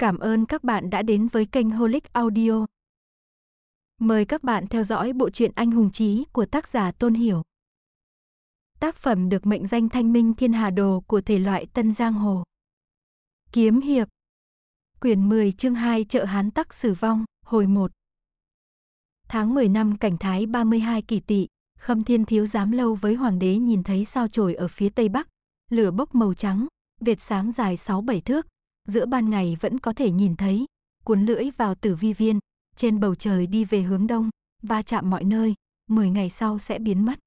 Cảm ơn các bạn đã đến với kênh Holic Audio. Mời các bạn theo dõi bộ truyện Anh hùng chí của tác giả Tôn Hiểu. Tác phẩm được mệnh danh Thanh Minh Thiên Hà Đồ của thể loại Tân Giang Hồ. Kiếm hiệp. Quyển 10 chương 2 chợ Hán Tắc Sử Vong, hồi 1. Tháng 10 năm cảnh thái 32 kỳ tỵ, Khâm Thiên Thiếu giám lâu với hoàng đế nhìn thấy sao chổi ở phía tây bắc, lửa bốc màu trắng, vệt sáng dài 6-7 thước, giữa ban ngày vẫn có thể nhìn thấy, cuốn lưỡi vào tử vi viên, trên bầu trời đi về hướng đông, va chạm mọi nơi, 10 ngày sau sẽ biến mất.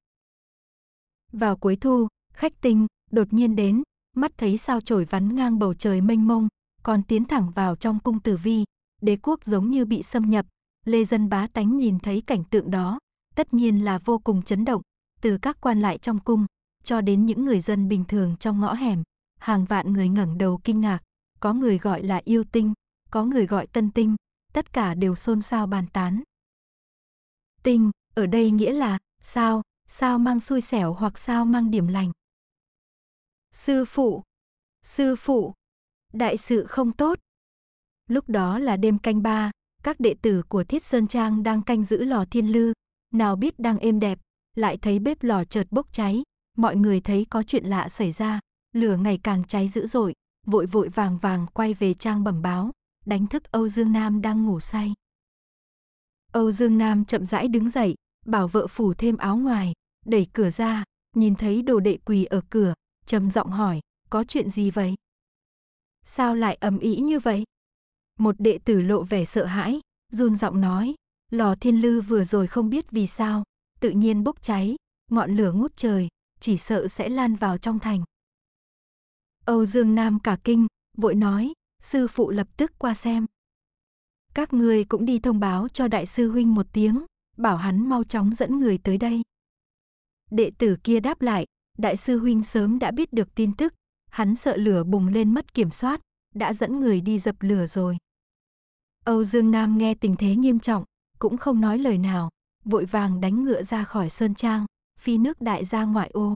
Vào cuối thu, khách tinh đột nhiên đến, mắt thấy sao chổi vắn ngang bầu trời mênh mông, còn tiến thẳng vào trong cung tử vi, đế quốc giống như bị xâm nhập, Lê Dân Bá tánh nhìn thấy cảnh tượng đó, tất nhiên là vô cùng chấn động, từ các quan lại trong cung, cho đến những người dân bình thường trong ngõ hẻm, hàng vạn người ngẩng đầu kinh ngạc, có người gọi là yêu tinh, có người gọi tân tinh, tất cả đều xôn xao bàn tán. Tinh, ở đây nghĩa là sao, sao mang xui xẻo hoặc sao mang điểm lành. Sư phụ, sư phụ, đại sự không tốt. Lúc đó là đêm canh ba, các đệ tử của Thiết Sơn Trang đang canh giữ lò thiên lư, nào biết đang êm đẹp, lại thấy bếp lò chợt bốc cháy, mọi người thấy có chuyện lạ xảy ra, lửa ngày càng cháy dữ dội, vội vội vàng vàng quay về trang bẩm báo, đánh thức Âu Dương Nam đang ngủ say. Âu Dương Nam chậm rãi đứng dậy, bảo vợ phủ thêm áo ngoài, đẩy cửa ra, nhìn thấy đồ đệ quỳ ở cửa, trầm giọng hỏi, có chuyện gì vậy? Sao lại ầm ĩ như vậy? Một đệ tử lộ vẻ sợ hãi, run giọng nói, lò thiên lư vừa rồi không biết vì sao, tự nhiên bốc cháy, ngọn lửa ngút trời, chỉ sợ sẽ lan vào trong thành. Âu Dương Nam cả kinh, vội nói, sư phụ lập tức qua xem. Các người cũng đi thông báo cho đại sư huynh một tiếng, bảo hắn mau chóng dẫn người tới đây. Đệ tử kia đáp lại, đại sư huynh sớm đã biết được tin tức, hắn sợ lửa bùng lên mất kiểm soát, đã dẫn người đi dập lửa rồi. Âu Dương Nam nghe tình thế nghiêm trọng, cũng không nói lời nào, vội vàng đánh ngựa ra khỏi sơn trang, phi nước đại ra ngoại ô.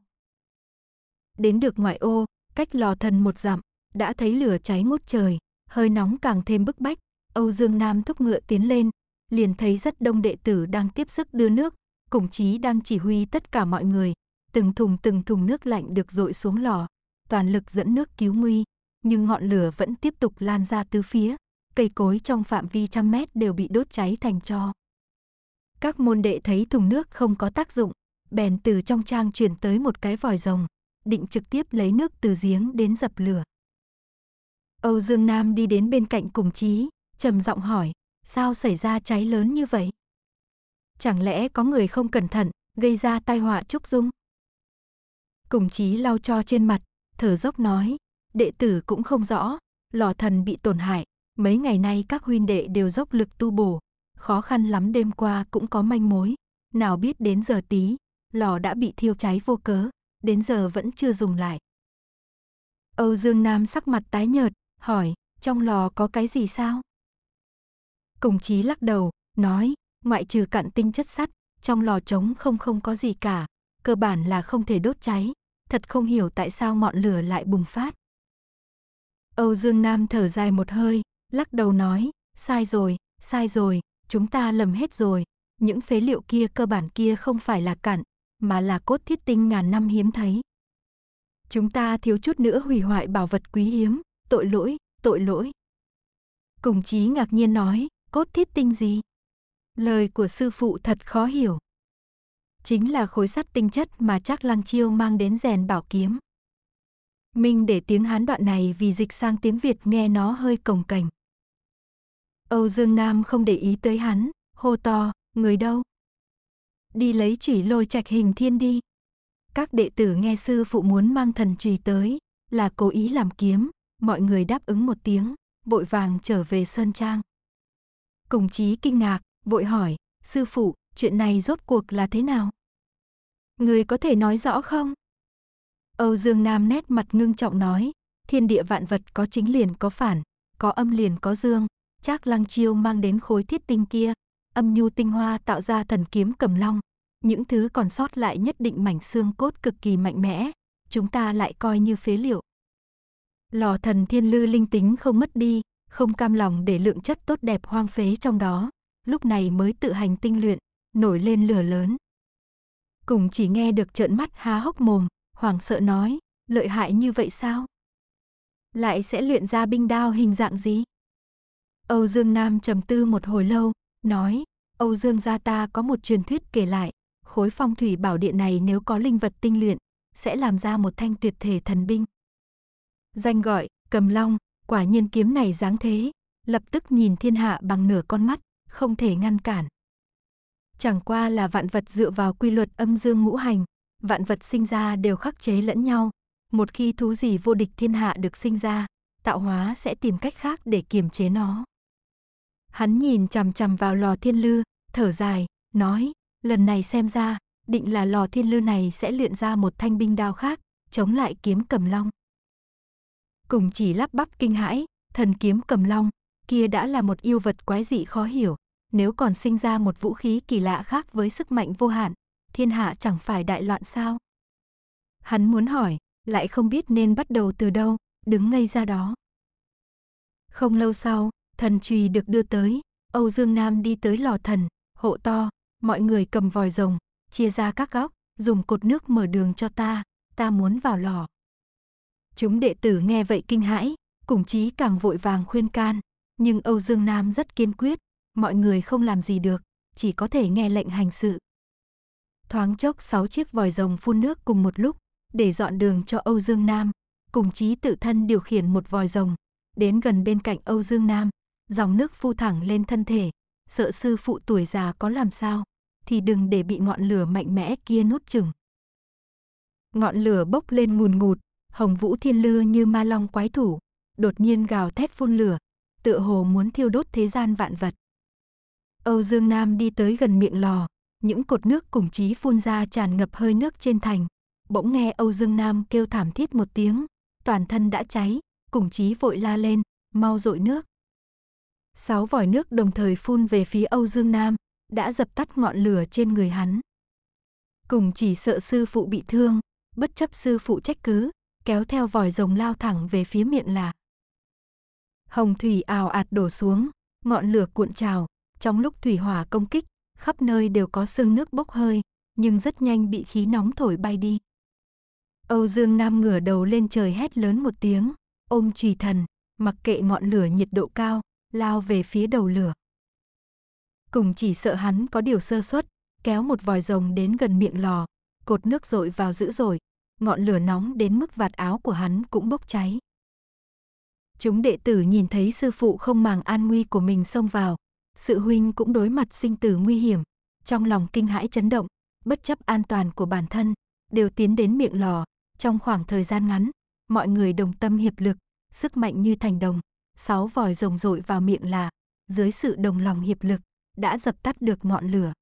Đến được ngoại ô, cách lò thần một dặm, đã thấy lửa cháy ngút trời, hơi nóng càng thêm bức bách, Âu Dương Nam thúc ngựa tiến lên, liền thấy rất đông đệ tử đang tiếp sức đưa nước, cùng chí đang chỉ huy tất cả mọi người, từng thùng từng thùng nước lạnh được dội xuống lò, toàn lực dẫn nước cứu nguy, nhưng ngọn lửa vẫn tiếp tục lan ra tứ phía, cây cối trong phạm vi trăm mét đều bị đốt cháy thành tro. Các môn đệ thấy thùng nước không có tác dụng, bèn từ trong trang chuyển tới một cái vòi rồng, định trực tiếp lấy nước từ giếng đến dập lửa. Âu Dương Nam đi đến bên cạnh cùng Chí, trầm giọng hỏi, sao xảy ra cháy lớn như vậy? Chẳng lẽ có người không cẩn thận, gây ra tai họa Trúc Dung? Cùng Chí lau cho trên mặt, thở dốc nói, đệ tử cũng không rõ, lò thần bị tổn hại, mấy ngày nay các huynh đệ đều dốc lực tu bổ, khó khăn lắm đêm qua cũng có manh mối, nào biết đến giờ tí, lò đã bị thiêu cháy vô cớ đến giờ vẫn chưa dùng lại. Âu Dương Nam sắc mặt tái nhợt, hỏi, trong lò có cái gì sao? Cùng chí lắc đầu, nói, ngoại trừ cặn tinh chất sắt, trong lò trống không không có gì cả, cơ bản là không thể đốt cháy, thật không hiểu tại sao ngọn lửa lại bùng phát. Âu Dương Nam thở dài một hơi, lắc đầu nói, sai rồi, sai rồi, chúng ta lầm hết rồi, những phế liệu kia cơ bản kia không phải là cặn, mà là cốt thiết tinh ngàn năm hiếm thấy. Chúng ta thiếu chút nữa hủy hoại bảo vật quý hiếm, tội lỗi, tội lỗi. Cùng chí ngạc nhiên nói, cốt thiết tinh gì? Lời của sư phụ thật khó hiểu. Chính là khối sắt tinh chất mà chắc lăng chiêu mang đến rèn bảo kiếm. Minh để tiếng Hán đoạn này vì dịch sang tiếng Việt nghe nó hơi cồng cành. Âu Dương Nam không để ý tới hắn, hô to, người đâu? đi lấy chủy lôi trạch hình thiên đi. Các đệ tử nghe sư phụ muốn mang thần chùy tới, là cố ý làm kiếm, mọi người đáp ứng một tiếng, vội vàng trở về Sơn Trang. Cùng chí kinh ngạc, vội hỏi, sư phụ, chuyện này rốt cuộc là thế nào? Người có thể nói rõ không? Âu Dương Nam nét mặt ngưng trọng nói, thiên địa vạn vật có chính liền có phản, có âm liền có dương, Trác Lăng Chiêu mang đến khối thiết tinh kia, âm nhu tinh hoa tạo ra thần kiếm cầm long, những thứ còn sót lại nhất định mảnh xương cốt cực kỳ mạnh mẽ, chúng ta lại coi như phế liệu. Lò thần thiên lư linh tính không mất đi, không cam lòng để lượng chất tốt đẹp hoang phế trong đó, lúc này mới tự hành tinh luyện, nổi lên lửa lớn. Cùng chỉ nghe được trợn mắt há hốc mồm, hoảng sợ nói, lợi hại như vậy sao? Lại sẽ luyện ra binh đao hình dạng gì? Âu Dương Nam trầm tư một hồi lâu, nói, Âu Dương gia ta có một truyền thuyết kể lại, khối phong thủy bảo địa này nếu có linh vật tinh luyện, sẽ làm ra một thanh tuyệt thể thần binh. Danh gọi, cầm long, quả nhiên kiếm này dáng thế, lập tức nhìn thiên hạ bằng nửa con mắt, không thể ngăn cản. Chẳng qua là vạn vật dựa vào quy luật âm dương ngũ hành, vạn vật sinh ra đều khắc chế lẫn nhau. Một khi thú gì vô địch thiên hạ được sinh ra, tạo hóa sẽ tìm cách khác để kiềm chế nó. Hắn nhìn chằm chằm vào lò thiên lư, thở dài, nói, Lần này xem ra, định là lò thiên lư này sẽ luyện ra một thanh binh đao khác, chống lại kiếm cầm long. Cùng chỉ lắp bắp kinh hãi, thần kiếm cầm long, kia đã là một yêu vật quái dị khó hiểu, nếu còn sinh ra một vũ khí kỳ lạ khác với sức mạnh vô hạn, thiên hạ chẳng phải đại loạn sao? Hắn muốn hỏi, lại không biết nên bắt đầu từ đâu, đứng ngây ra đó. Không lâu sau, thần trùy được đưa tới, Âu Dương Nam đi tới lò thần, hộ to, mọi người cầm vòi rồng, chia ra các góc, dùng cột nước mở đường cho ta, ta muốn vào lò. Chúng đệ tử nghe vậy kinh hãi, cùng chí càng vội vàng khuyên can, nhưng Âu Dương Nam rất kiên quyết, mọi người không làm gì được, chỉ có thể nghe lệnh hành sự. Thoáng chốc sáu chiếc vòi rồng phun nước cùng một lúc, để dọn đường cho Âu Dương Nam, cùng chí tự thân điều khiển một vòi rồng, đến gần bên cạnh Âu Dương Nam, dòng nước phu thẳng lên thân thể, sợ sư phụ tuổi già có làm sao, thì đừng để bị ngọn lửa mạnh mẽ kia nuốt chừng. Ngọn lửa bốc lên ngùn ngụt, hồng vũ thiên lư như ma long quái thủ, đột nhiên gào thét phun lửa, tựa hồ muốn thiêu đốt thế gian vạn vật. Âu Dương Nam đi tới gần miệng lò, những cột nước cùng chí phun ra tràn ngập hơi nước trên thành. Bỗng nghe Âu Dương Nam kêu thảm thiết một tiếng, toàn thân đã cháy, cùng chí vội la lên, mau dội nước. Sáu vòi nước đồng thời phun về phía Âu Dương Nam, đã dập tắt ngọn lửa trên người hắn. Cùng chỉ sợ sư phụ bị thương, bất chấp sư phụ trách cứ, kéo theo vòi rồng lao thẳng về phía miệng lạ. Hồng thủy ào ạt đổ xuống, ngọn lửa cuộn trào, trong lúc thủy hỏa công kích, khắp nơi đều có sương nước bốc hơi, nhưng rất nhanh bị khí nóng thổi bay đi. Âu Dương Nam ngửa đầu lên trời hét lớn một tiếng, ôm trì thần, mặc kệ ngọn lửa nhiệt độ cao, lao về phía đầu lửa. Cùng chỉ sợ hắn có điều sơ suất, kéo một vòi rồng đến gần miệng lò, cột nước dội vào dữ dội, ngọn lửa nóng đến mức vạt áo của hắn cũng bốc cháy. Chúng đệ tử nhìn thấy sư phụ không màng an nguy của mình xông vào, sự huynh cũng đối mặt sinh tử nguy hiểm, trong lòng kinh hãi chấn động, bất chấp an toàn của bản thân, đều tiến đến miệng lò, trong khoảng thời gian ngắn, mọi người đồng tâm hiệp lực, sức mạnh như thành đồng sáu vòi rồng rội vào miệng là, dưới sự đồng lòng hiệp lực, đã dập tắt được ngọn lửa.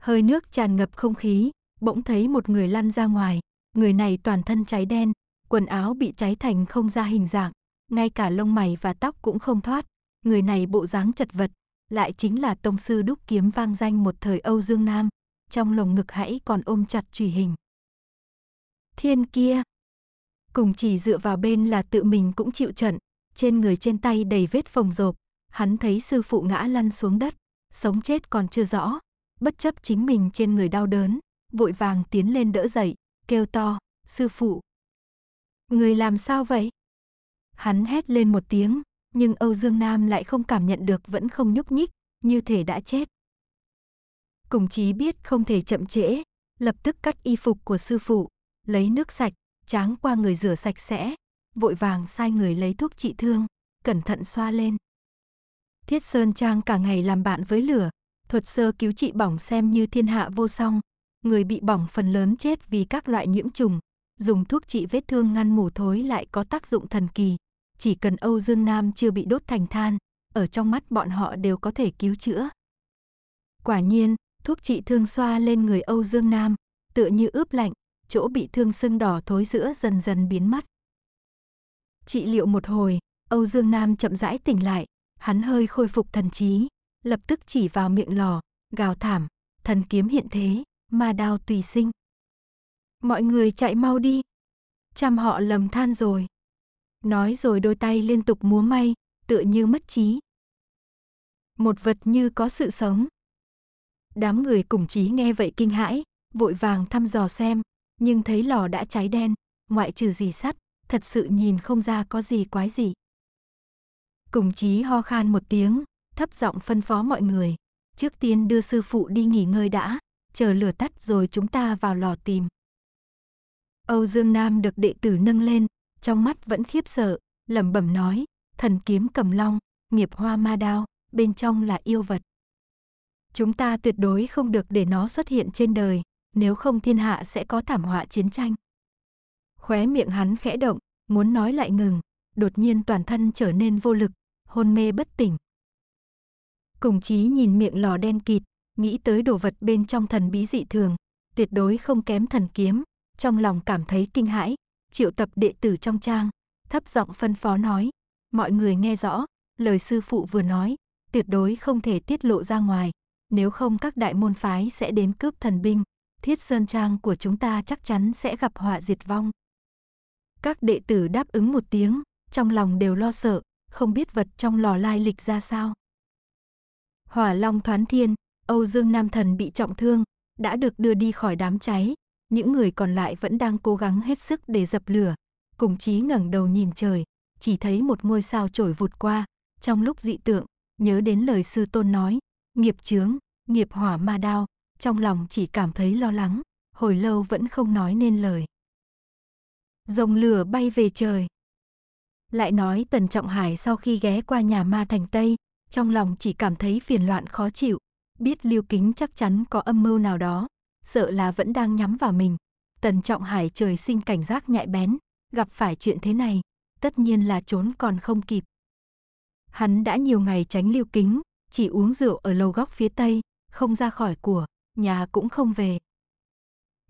Hơi nước tràn ngập không khí, bỗng thấy một người lăn ra ngoài, người này toàn thân cháy đen, quần áo bị cháy thành không ra hình dạng, ngay cả lông mày và tóc cũng không thoát, người này bộ dáng chật vật, lại chính là tông sư đúc kiếm vang danh một thời Âu Dương Nam, trong lồng ngực hãy còn ôm chặt chùy hình. Thiên kia! Cùng chỉ dựa vào bên là tự mình cũng chịu trận, trên người trên tay đầy vết phồng rộp, hắn thấy sư phụ ngã lăn xuống đất, sống chết còn chưa rõ, bất chấp chính mình trên người đau đớn, vội vàng tiến lên đỡ dậy, kêu to, sư phụ. Người làm sao vậy? Hắn hét lên một tiếng, nhưng Âu Dương Nam lại không cảm nhận được vẫn không nhúc nhích, như thể đã chết. Cùng chí biết không thể chậm trễ, lập tức cắt y phục của sư phụ, lấy nước sạch, tráng qua người rửa sạch sẽ, vội vàng sai người lấy thuốc trị thương, cẩn thận xoa lên. Thiết Sơn Trang cả ngày làm bạn với lửa, thuật sơ cứu trị bỏng xem như thiên hạ vô song. Người bị bỏng phần lớn chết vì các loại nhiễm trùng, dùng thuốc trị vết thương ngăn mù thối lại có tác dụng thần kỳ. Chỉ cần Âu Dương Nam chưa bị đốt thành than, ở trong mắt bọn họ đều có thể cứu chữa. Quả nhiên, thuốc trị thương xoa lên người Âu Dương Nam, tựa như ướp lạnh, chỗ bị thương sưng đỏ thối giữa dần dần biến mất. Trị liệu một hồi, Âu Dương Nam chậm rãi tỉnh lại, hắn hơi khôi phục thần trí, lập tức chỉ vào miệng lò, gào thảm, thần kiếm hiện thế, ma đao tùy sinh. Mọi người chạy mau đi. Chăm họ lầm than rồi. Nói rồi đôi tay liên tục múa may, tựa như mất trí. Một vật như có sự sống. Đám người cùng trí nghe vậy kinh hãi, vội vàng thăm dò xem, nhưng thấy lò đã cháy đen, ngoại trừ gì sắt, thật sự nhìn không ra có gì quái gì. Cùng chí ho khan một tiếng, thấp giọng phân phó mọi người. Trước tiên đưa sư phụ đi nghỉ ngơi đã, chờ lửa tắt rồi chúng ta vào lò tìm. Âu Dương Nam được đệ tử nâng lên, trong mắt vẫn khiếp sợ, lẩm bẩm nói, thần kiếm cầm long, nghiệp hoa ma đao, bên trong là yêu vật. Chúng ta tuyệt đối không được để nó xuất hiện trên đời, nếu không thiên hạ sẽ có thảm họa chiến tranh. Khóe miệng hắn khẽ động, muốn nói lại ngừng, đột nhiên toàn thân trở nên vô lực, hôn mê bất tỉnh. Cùng chí nhìn miệng lò đen kịt, nghĩ tới đồ vật bên trong thần bí dị thường, tuyệt đối không kém thần kiếm, trong lòng cảm thấy kinh hãi, triệu tập đệ tử trong trang, thấp giọng phân phó nói, mọi người nghe rõ, lời sư phụ vừa nói, tuyệt đối không thể tiết lộ ra ngoài, nếu không các đại môn phái sẽ đến cướp thần binh, thiết sơn trang của chúng ta chắc chắn sẽ gặp họa diệt vong. Các đệ tử đáp ứng một tiếng, trong lòng đều lo sợ, không biết vật trong lò lai lịch ra sao. Hỏa Long Thoán Thiên, Âu Dương Nam Thần bị trọng thương, đã được đưa đi khỏi đám cháy, những người còn lại vẫn đang cố gắng hết sức để dập lửa. Cùng Chí ngẩng đầu nhìn trời, chỉ thấy một ngôi sao trổi vụt qua, trong lúc dị tượng, nhớ đến lời sư tôn nói, nghiệp chướng, nghiệp hỏa ma đao, trong lòng chỉ cảm thấy lo lắng, hồi lâu vẫn không nói nên lời rồng lửa bay về trời. Lại nói Tần Trọng Hải sau khi ghé qua nhà ma thành Tây, trong lòng chỉ cảm thấy phiền loạn khó chịu, biết Lưu Kính chắc chắn có âm mưu nào đó, sợ là vẫn đang nhắm vào mình. Tần Trọng Hải trời sinh cảnh giác nhạy bén, gặp phải chuyện thế này, tất nhiên là trốn còn không kịp. Hắn đã nhiều ngày tránh Lưu Kính, chỉ uống rượu ở lầu góc phía Tây, không ra khỏi của, nhà cũng không về.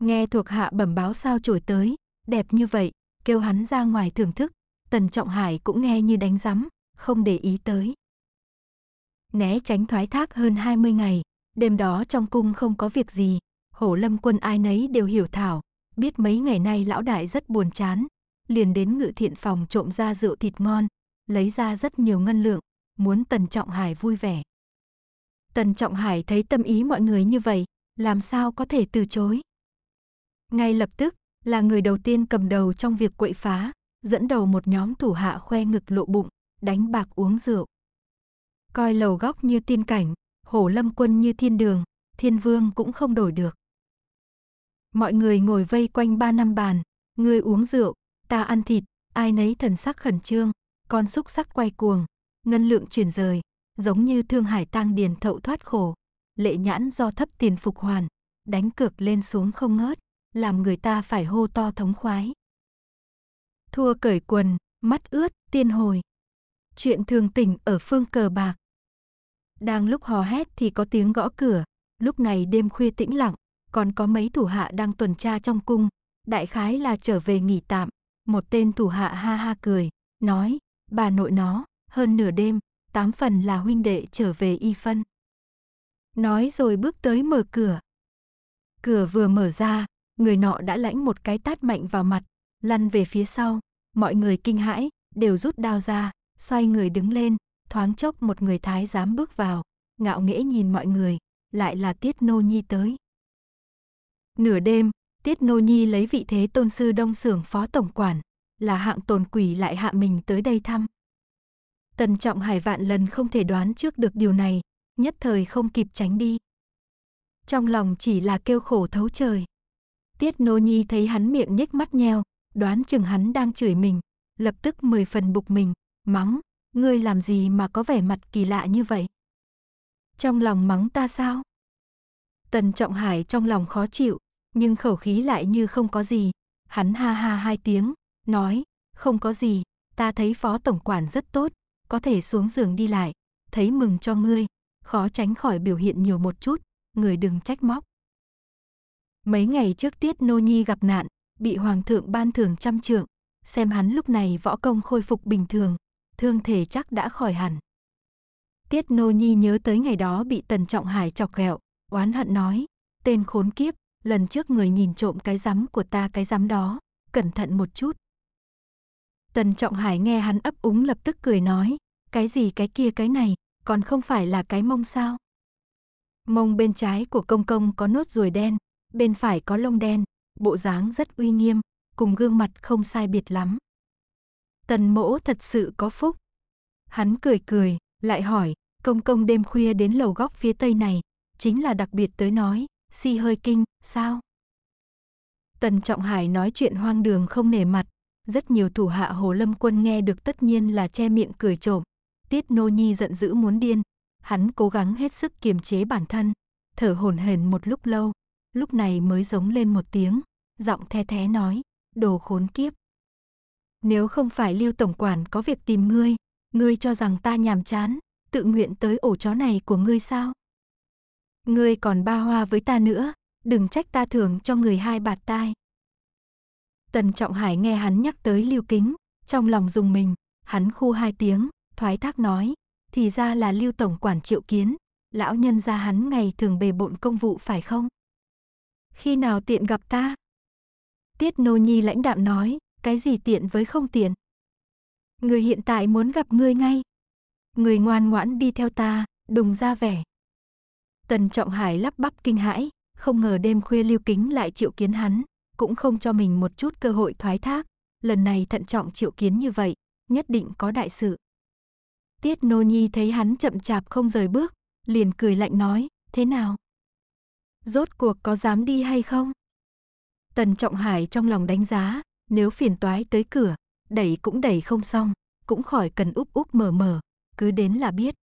Nghe thuộc hạ bẩm báo sao chổi tới, đẹp như vậy, kêu hắn ra ngoài thưởng thức, Tần Trọng Hải cũng nghe như đánh rắm, không để ý tới. Né tránh thoái thác hơn 20 ngày, đêm đó trong cung không có việc gì, hổ lâm quân ai nấy đều hiểu thảo, biết mấy ngày nay lão đại rất buồn chán, liền đến ngự thiện phòng trộm ra rượu thịt ngon, lấy ra rất nhiều ngân lượng, muốn Tần Trọng Hải vui vẻ. Tần Trọng Hải thấy tâm ý mọi người như vậy, làm sao có thể từ chối. Ngay lập tức, là người đầu tiên cầm đầu trong việc quậy phá, dẫn đầu một nhóm thủ hạ khoe ngực lộ bụng, đánh bạc uống rượu. Coi lầu góc như tiên cảnh, hổ lâm quân như thiên đường, thiên vương cũng không đổi được. Mọi người ngồi vây quanh ba năm bàn, ngươi uống rượu, ta ăn thịt, ai nấy thần sắc khẩn trương, con xúc sắc quay cuồng, ngân lượng chuyển rời, giống như thương hải tang điền thậu thoát khổ, lệ nhãn do thấp tiền phục hoàn, đánh cược lên xuống không ngớt làm người ta phải hô to thống khoái. Thua cởi quần, mắt ướt, tiên hồi. Chuyện thường tình ở phương cờ bạc. Đang lúc hò hét thì có tiếng gõ cửa, lúc này đêm khuya tĩnh lặng, còn có mấy thủ hạ đang tuần tra trong cung, đại khái là trở về nghỉ tạm, một tên thủ hạ ha ha cười, nói, bà nội nó, hơn nửa đêm, tám phần là huynh đệ trở về y phân. Nói rồi bước tới mở cửa. Cửa vừa mở ra, người nọ đã lãnh một cái tát mạnh vào mặt, lăn về phía sau, mọi người kinh hãi, đều rút đao ra, xoay người đứng lên, thoáng chốc một người thái dám bước vào, ngạo nghễ nhìn mọi người, lại là Tiết Nô Nhi tới. Nửa đêm, Tiết Nô Nhi lấy vị thế tôn sư đông sưởng phó tổng quản, là hạng tồn quỷ lại hạ mình tới đây thăm. Tần trọng hải vạn lần không thể đoán trước được điều này, nhất thời không kịp tránh đi. Trong lòng chỉ là kêu khổ thấu trời. Tiết Nô Nhi thấy hắn miệng nhếch mắt nheo, đoán chừng hắn đang chửi mình, lập tức mười phần bục mình, mắng, ngươi làm gì mà có vẻ mặt kỳ lạ như vậy? Trong lòng mắng ta sao? Tần Trọng Hải trong lòng khó chịu, nhưng khẩu khí lại như không có gì, hắn ha ha hai tiếng, nói, không có gì, ta thấy phó tổng quản rất tốt, có thể xuống giường đi lại, thấy mừng cho ngươi, khó tránh khỏi biểu hiện nhiều một chút, người đừng trách móc. Mấy ngày trước Tiết Nô Nhi gặp nạn, bị Hoàng thượng ban thưởng trăm trượng, xem hắn lúc này võ công khôi phục bình thường, thương thể chắc đã khỏi hẳn. Tiết Nô Nhi nhớ tới ngày đó bị Tần Trọng Hải chọc ghẹo, oán hận nói, tên khốn kiếp, lần trước người nhìn trộm cái rắm của ta cái rắm đó, cẩn thận một chút. Tần Trọng Hải nghe hắn ấp úng lập tức cười nói, cái gì cái kia cái này, còn không phải là cái mông sao. Mông bên trái của công công có nốt ruồi đen, bên phải có lông đen, bộ dáng rất uy nghiêm, cùng gương mặt không sai biệt lắm. Tần mỗ thật sự có phúc. Hắn cười cười, lại hỏi, công công đêm khuya đến lầu góc phía tây này, chính là đặc biệt tới nói, si hơi kinh, sao? Tần Trọng Hải nói chuyện hoang đường không nể mặt, rất nhiều thủ hạ Hồ Lâm Quân nghe được tất nhiên là che miệng cười trộm. Tiết Nô Nhi giận dữ muốn điên, hắn cố gắng hết sức kiềm chế bản thân, thở hổn hển một lúc lâu, lúc này mới giống lên một tiếng, giọng the thé nói, đồ khốn kiếp. Nếu không phải Lưu Tổng Quản có việc tìm ngươi, ngươi cho rằng ta nhàm chán, tự nguyện tới ổ chó này của ngươi sao? Ngươi còn ba hoa với ta nữa, đừng trách ta thường cho người hai bạt tai. Tần Trọng Hải nghe hắn nhắc tới Lưu Kính, trong lòng dùng mình, hắn khu hai tiếng, thoái thác nói, thì ra là Lưu Tổng Quản triệu kiến, lão nhân gia hắn ngày thường bề bộn công vụ phải không? khi nào tiện gặp ta? Tiết Nô Nhi lãnh đạm nói, cái gì tiện với không tiện? Người hiện tại muốn gặp ngươi ngay. Người ngoan ngoãn đi theo ta, đùng ra vẻ. Tần Trọng Hải lắp bắp kinh hãi, không ngờ đêm khuya Lưu Kính lại chịu kiến hắn, cũng không cho mình một chút cơ hội thoái thác, lần này thận trọng chịu kiến như vậy, nhất định có đại sự. Tiết Nô Nhi thấy hắn chậm chạp không rời bước, liền cười lạnh nói, thế nào? rốt cuộc có dám đi hay không? Tần Trọng Hải trong lòng đánh giá, nếu phiền toái tới cửa, đẩy cũng đẩy không xong, cũng khỏi cần úp úp mở mở, cứ đến là biết.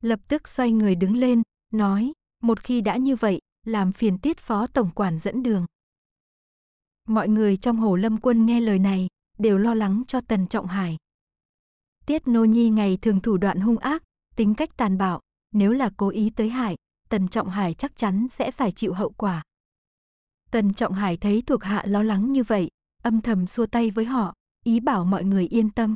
Lập tức xoay người đứng lên, nói, một khi đã như vậy, làm phiền tiết phó tổng quản dẫn đường. Mọi người trong hồ lâm quân nghe lời này, đều lo lắng cho Tần Trọng Hải. Tiết Nô Nhi ngày thường thủ đoạn hung ác, tính cách tàn bạo, nếu là cố ý tới hại, Tần Trọng Hải chắc chắn sẽ phải chịu hậu quả. Tần Trọng Hải thấy thuộc hạ lo lắng như vậy, âm thầm xua tay với họ, ý bảo mọi người yên tâm.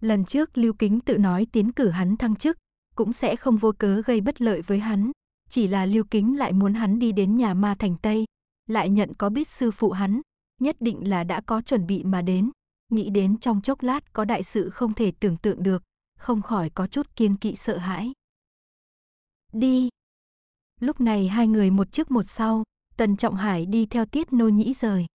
Lần trước Lưu Kính tự nói tiến cử hắn thăng chức, cũng sẽ không vô cớ gây bất lợi với hắn, chỉ là Lưu Kính lại muốn hắn đi đến nhà ma thành Tây, lại nhận có biết sư phụ hắn, nhất định là đã có chuẩn bị mà đến, nghĩ đến trong chốc lát có đại sự không thể tưởng tượng được, không khỏi có chút kiêng kỵ sợ hãi. Đi, Lúc này hai người một trước một sau, Tần Trọng Hải đi theo Tiết Nô Nhĩ rời.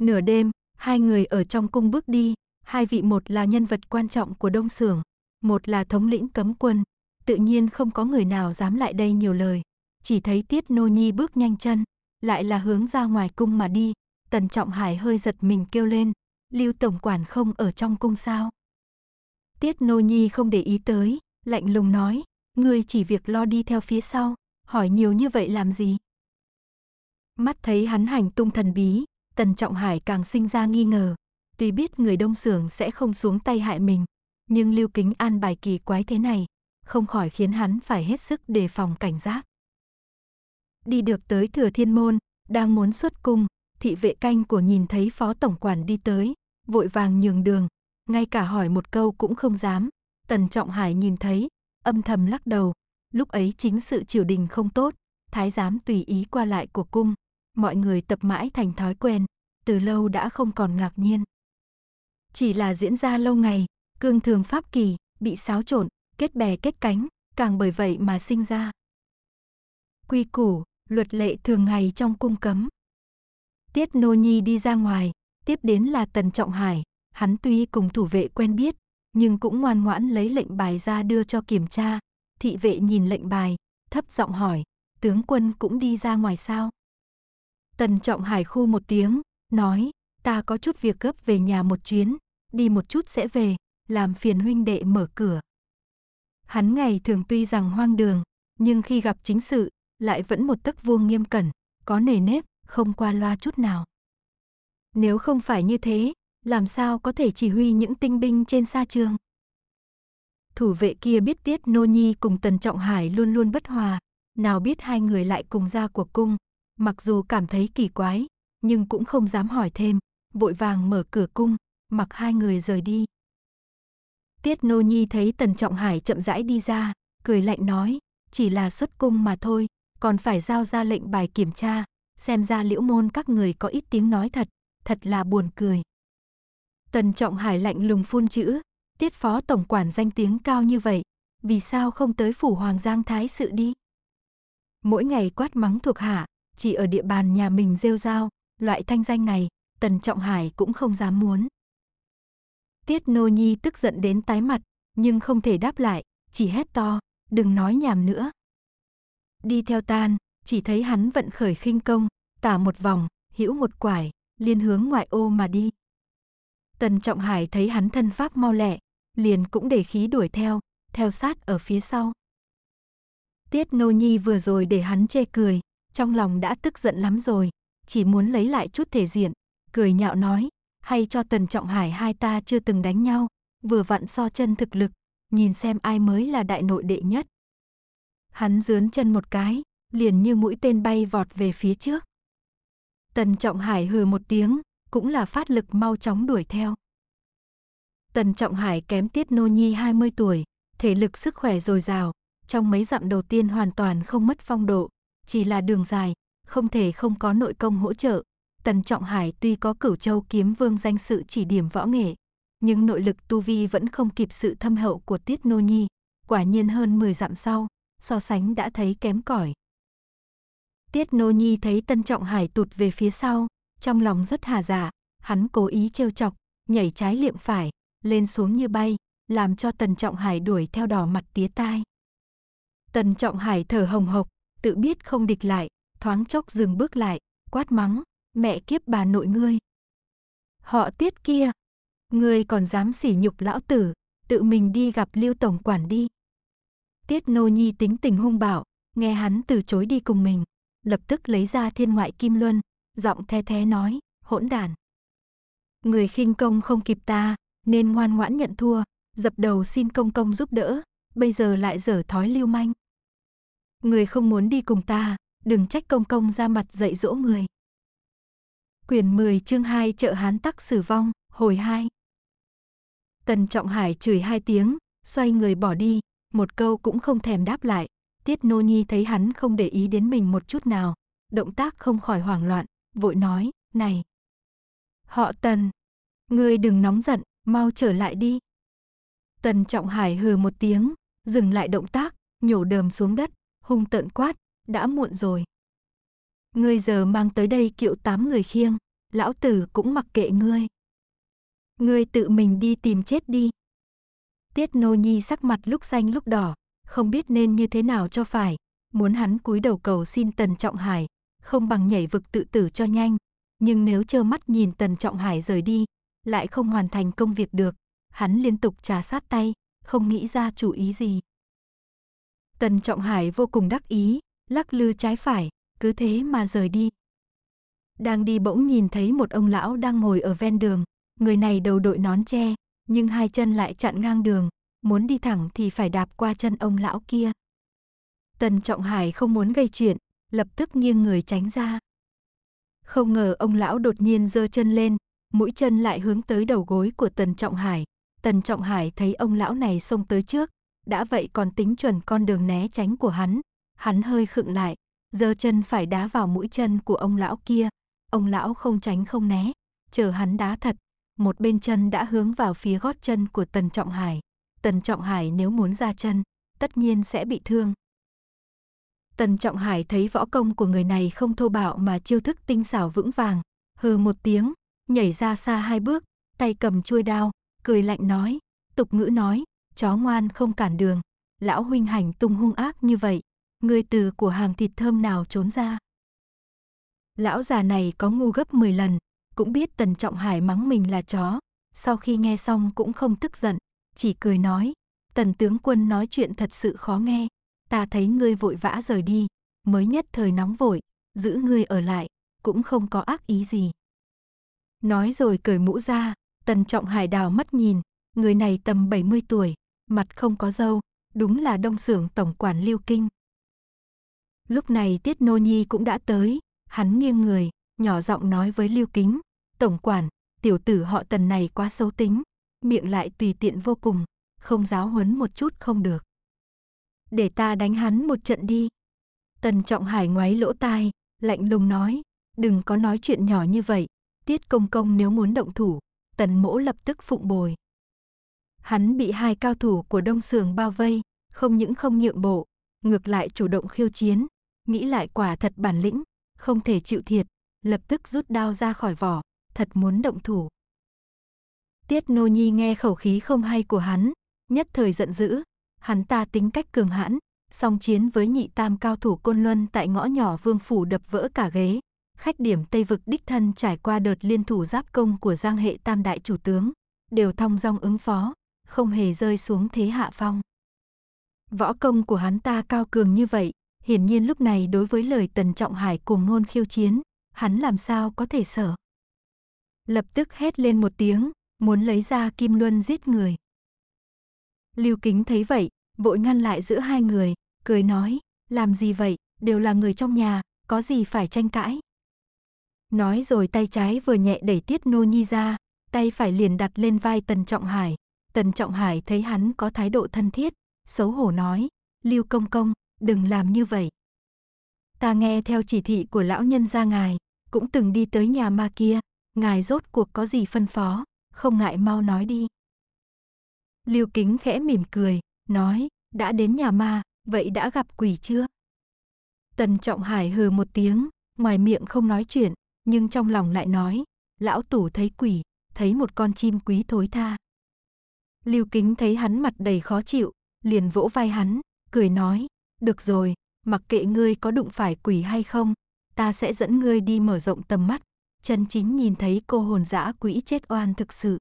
Nửa đêm, hai người ở trong cung bước đi, hai vị một là nhân vật quan trọng của Đông Sưởng, một là thống lĩnh cấm quân, tự nhiên không có người nào dám lại đây nhiều lời. Chỉ thấy Tiết Nô Nhi bước nhanh chân, lại là hướng ra ngoài cung mà đi, Tần Trọng Hải hơi giật mình kêu lên, Lưu Tổng Quản không ở trong cung sao? Tiết Nô Nhi không để ý tới, lạnh lùng nói, Ngươi chỉ việc lo đi theo phía sau, hỏi nhiều như vậy làm gì? Mắt thấy hắn hành tung thần bí, Tần Trọng Hải càng sinh ra nghi ngờ. Tuy biết người đông xưởng sẽ không xuống tay hại mình, nhưng Lưu Kính An bài kỳ quái thế này, không khỏi khiến hắn phải hết sức đề phòng cảnh giác. Đi được tới Thừa Thiên Môn, đang muốn xuất cung, thị vệ canh của nhìn thấy phó tổng quản đi tới, vội vàng nhường đường, ngay cả hỏi một câu cũng không dám. Tần Trọng Hải nhìn thấy, âm thầm lắc đầu. Lúc ấy chính sự triều đình không tốt, thái giám tùy ý qua lại của cung, mọi người tập mãi thành thói quen, từ lâu đã không còn ngạc nhiên. Chỉ là diễn ra lâu ngày, cương thường pháp kỳ, bị xáo trộn, kết bè kết cánh, càng bởi vậy mà sinh ra. Quy củ, luật lệ thường ngày trong cung cấm. Tiết Nô Nhi đi ra ngoài, tiếp đến là Tần Trọng Hải, hắn tuy cùng thủ vệ quen biết, nhưng cũng ngoan ngoãn lấy lệnh bài ra đưa cho kiểm tra. Thị vệ nhìn lệnh bài, thấp giọng hỏi, tướng quân cũng đi ra ngoài sao? Tần Trọng Hải khu một tiếng, nói, ta có chút việc gấp về nhà một chuyến, đi một chút sẽ về, làm phiền huynh đệ mở cửa. Hắn ngày thường tuy rằng hoang đường, nhưng khi gặp chính sự, lại vẫn một tấc vuông nghiêm cẩn, có nề nếp, không qua loa chút nào. Nếu không phải như thế, làm sao có thể chỉ huy những tinh binh trên xa trường. Thủ vệ kia biết Tiết Nô Nhi cùng Tần Trọng Hải luôn luôn bất hòa, nào biết hai người lại cùng ra cuộc cung, mặc dù cảm thấy kỳ quái, nhưng cũng không dám hỏi thêm, vội vàng mở cửa cung, mặc hai người rời đi. Tiết Nô Nhi thấy Tần Trọng Hải chậm rãi đi ra, cười lạnh nói, chỉ là xuất cung mà thôi, còn phải giao ra lệnh bài kiểm tra, xem ra liễu môn các người có ít tiếng nói thật, thật là buồn cười. Tần Trọng Hải lạnh lùng phun chữ, tiết phó tổng quản danh tiếng cao như vậy, vì sao không tới phủ Hoàng Giang Thái sự đi? Mỗi ngày quát mắng thuộc hạ, chỉ ở địa bàn nhà mình rêu rao, loại thanh danh này, Tần Trọng Hải cũng không dám muốn. Tiết Nô Nhi tức giận đến tái mặt, nhưng không thể đáp lại, chỉ hét to, đừng nói nhảm nữa. Đi theo tan, chỉ thấy hắn vận khởi khinh công, tả một vòng, hữu một quải, liên hướng ngoại ô mà đi. Tần Trọng Hải thấy hắn thân pháp mau lẹ, liền cũng để khí đuổi theo, theo sát ở phía sau. Tiết Nô Nhi vừa rồi để hắn chê cười, trong lòng đã tức giận lắm rồi, chỉ muốn lấy lại chút thể diện, cười nhạo nói, hay cho Tần Trọng Hải hai ta chưa từng đánh nhau, vừa vặn so chân thực lực, nhìn xem ai mới là đại nội đệ nhất. Hắn dướn chân một cái, liền như mũi tên bay vọt về phía trước. Tần Trọng Hải hừ một tiếng, cũng là phát lực mau chóng đuổi theo. Tần Trọng Hải kém Tiết Nô Nhi 20 tuổi, thể lực sức khỏe dồi dào, trong mấy dặm đầu tiên hoàn toàn không mất phong độ, chỉ là đường dài, không thể không có nội công hỗ trợ. Tần Trọng Hải tuy có cửu châu kiếm vương danh sự chỉ điểm võ nghệ, nhưng nội lực tu vi vẫn không kịp sự thâm hậu của Tiết Nô Nhi, quả nhiên hơn 10 dặm sau, so sánh đã thấy kém cỏi. Tiết Nô Nhi thấy Tần Trọng Hải tụt về phía sau, trong lòng rất hà giả, dạ, hắn cố ý trêu chọc, nhảy trái liệm phải, lên xuống như bay, làm cho Tần Trọng Hải đuổi theo đỏ mặt tía tai. Tần Trọng Hải thở hồng hộc, tự biết không địch lại, thoáng chốc dừng bước lại, quát mắng, mẹ kiếp bà nội ngươi. Họ tiết kia, ngươi còn dám sỉ nhục lão tử, tự mình đi gặp Lưu Tổng Quản đi. Tiết Nô Nhi tính tình hung bạo, nghe hắn từ chối đi cùng mình, lập tức lấy ra thiên ngoại kim luân, giọng the thế nói, hỗn đàn Người khinh công không kịp ta, nên ngoan ngoãn nhận thua, dập đầu xin công công giúp đỡ, bây giờ lại dở thói lưu manh. Người không muốn đi cùng ta, đừng trách công công ra mặt dạy dỗ người. Quyển 10 chương 2 chợ Hán Tắc Sử Vong, hồi 2 Tần Trọng Hải chửi hai tiếng, xoay người bỏ đi, một câu cũng không thèm đáp lại. Tiết Nô Nhi thấy hắn không để ý đến mình một chút nào, động tác không khỏi hoảng loạn, vội nói, này. Họ Tần, ngươi đừng nóng giận, mau trở lại đi. Tần Trọng Hải hừ một tiếng, dừng lại động tác, nhổ đờm xuống đất, hung tợn quát, đã muộn rồi. Ngươi giờ mang tới đây kiệu tám người khiêng, lão tử cũng mặc kệ ngươi. Ngươi tự mình đi tìm chết đi. Tiết Nô Nhi sắc mặt lúc xanh lúc đỏ, không biết nên như thế nào cho phải, muốn hắn cúi đầu cầu xin Tần Trọng Hải, không bằng nhảy vực tự tử cho nhanh. Nhưng nếu trơ mắt nhìn Tần Trọng Hải rời đi, lại không hoàn thành công việc được, hắn liên tục trà sát tay, không nghĩ ra chủ ý gì. Tần Trọng Hải vô cùng đắc ý, lắc lư trái phải, cứ thế mà rời đi. Đang đi bỗng nhìn thấy một ông lão đang ngồi ở ven đường, người này đầu đội nón tre, nhưng hai chân lại chặn ngang đường, muốn đi thẳng thì phải đạp qua chân ông lão kia. Tần Trọng Hải không muốn gây chuyện, lập tức nghiêng người tránh ra. Không ngờ ông lão đột nhiên giơ chân lên, mũi chân lại hướng tới đầu gối của Tần Trọng Hải. Tần Trọng Hải thấy ông lão này xông tới trước, đã vậy còn tính chuẩn con đường né tránh của hắn. Hắn hơi khựng lại, giơ chân phải đá vào mũi chân của ông lão kia. Ông lão không tránh không né, chờ hắn đá thật, một bên chân đã hướng vào phía gót chân của Tần Trọng Hải. Tần Trọng Hải nếu muốn ra chân, tất nhiên sẽ bị thương. Tần Trọng Hải thấy võ công của người này không thô bạo mà chiêu thức tinh xảo vững vàng, hừ một tiếng, nhảy ra xa hai bước, tay cầm chuôi đao, cười lạnh nói, tục ngữ nói, chó ngoan không cản đường, lão huynh hành tung hung ác như vậy, người từ của hàng thịt thơm nào trốn ra. Lão già này có ngu gấp 10 lần, cũng biết Tần Trọng Hải mắng mình là chó, sau khi nghe xong cũng không tức giận, chỉ cười nói, Tần tướng quân nói chuyện thật sự khó nghe, ta thấy ngươi vội vã rời đi, mới nhất thời nóng vội, giữ ngươi ở lại, cũng không có ác ý gì. Nói rồi cởi mũ ra, tần trọng hải đào mắt nhìn, người này tầm 70 tuổi, mặt không có dâu, đúng là đông xưởng tổng quản lưu kinh. Lúc này Tiết Nô Nhi cũng đã tới, hắn nghiêng người, nhỏ giọng nói với lưu kính, tổng quản, tiểu tử họ tần này quá xấu tính, miệng lại tùy tiện vô cùng, không giáo huấn một chút không được để ta đánh hắn một trận đi. Tần Trọng Hải ngoái lỗ tai, lạnh lùng nói, đừng có nói chuyện nhỏ như vậy, tiết công công nếu muốn động thủ, tần mỗ lập tức phụng bồi. Hắn bị hai cao thủ của đông sường bao vây, không những không nhượng bộ, ngược lại chủ động khiêu chiến, nghĩ lại quả thật bản lĩnh, không thể chịu thiệt, lập tức rút đao ra khỏi vỏ, thật muốn động thủ. Tiết Nô Nhi nghe khẩu khí không hay của hắn, nhất thời giận dữ, hắn ta tính cách cường hãn, song chiến với nhị tam cao thủ Côn Luân tại ngõ nhỏ Vương Phủ đập vỡ cả ghế. Khách điểm Tây Vực đích thân trải qua đợt liên thủ giáp công của Giang hệ tam đại chủ tướng, đều thong dong ứng phó, không hề rơi xuống thế hạ phong. Võ công của hắn ta cao cường như vậy, hiển nhiên lúc này đối với lời Tần Trọng Hải cùng ngôn khiêu chiến, hắn làm sao có thể sợ? Lập tức hét lên một tiếng, muốn lấy ra Kim Luân giết người. Lưu Kính thấy vậy, vội ngăn lại giữa hai người, cười nói, làm gì vậy, đều là người trong nhà, có gì phải tranh cãi. Nói rồi tay trái vừa nhẹ đẩy Tiết Nô Nhi ra, tay phải liền đặt lên vai Tần Trọng Hải. Tần Trọng Hải thấy hắn có thái độ thân thiết, xấu hổ nói, Lưu Công Công, đừng làm như vậy. Ta nghe theo chỉ thị của lão nhân gia ngài, cũng từng đi tới nhà ma kia, ngài rốt cuộc có gì phân phó, không ngại mau nói đi. Lưu Kính khẽ mỉm cười, nói, đã đến nhà ma, vậy đã gặp quỷ chưa? Tần Trọng Hải hừ một tiếng, ngoài miệng không nói chuyện, nhưng trong lòng lại nói, lão tủ thấy quỷ, thấy một con chim quý thối tha. Lưu Kính thấy hắn mặt đầy khó chịu, liền vỗ vai hắn, cười nói, được rồi, mặc kệ ngươi có đụng phải quỷ hay không, ta sẽ dẫn ngươi đi mở rộng tầm mắt, chân chính nhìn thấy cô hồn dã quỷ chết oan thực sự.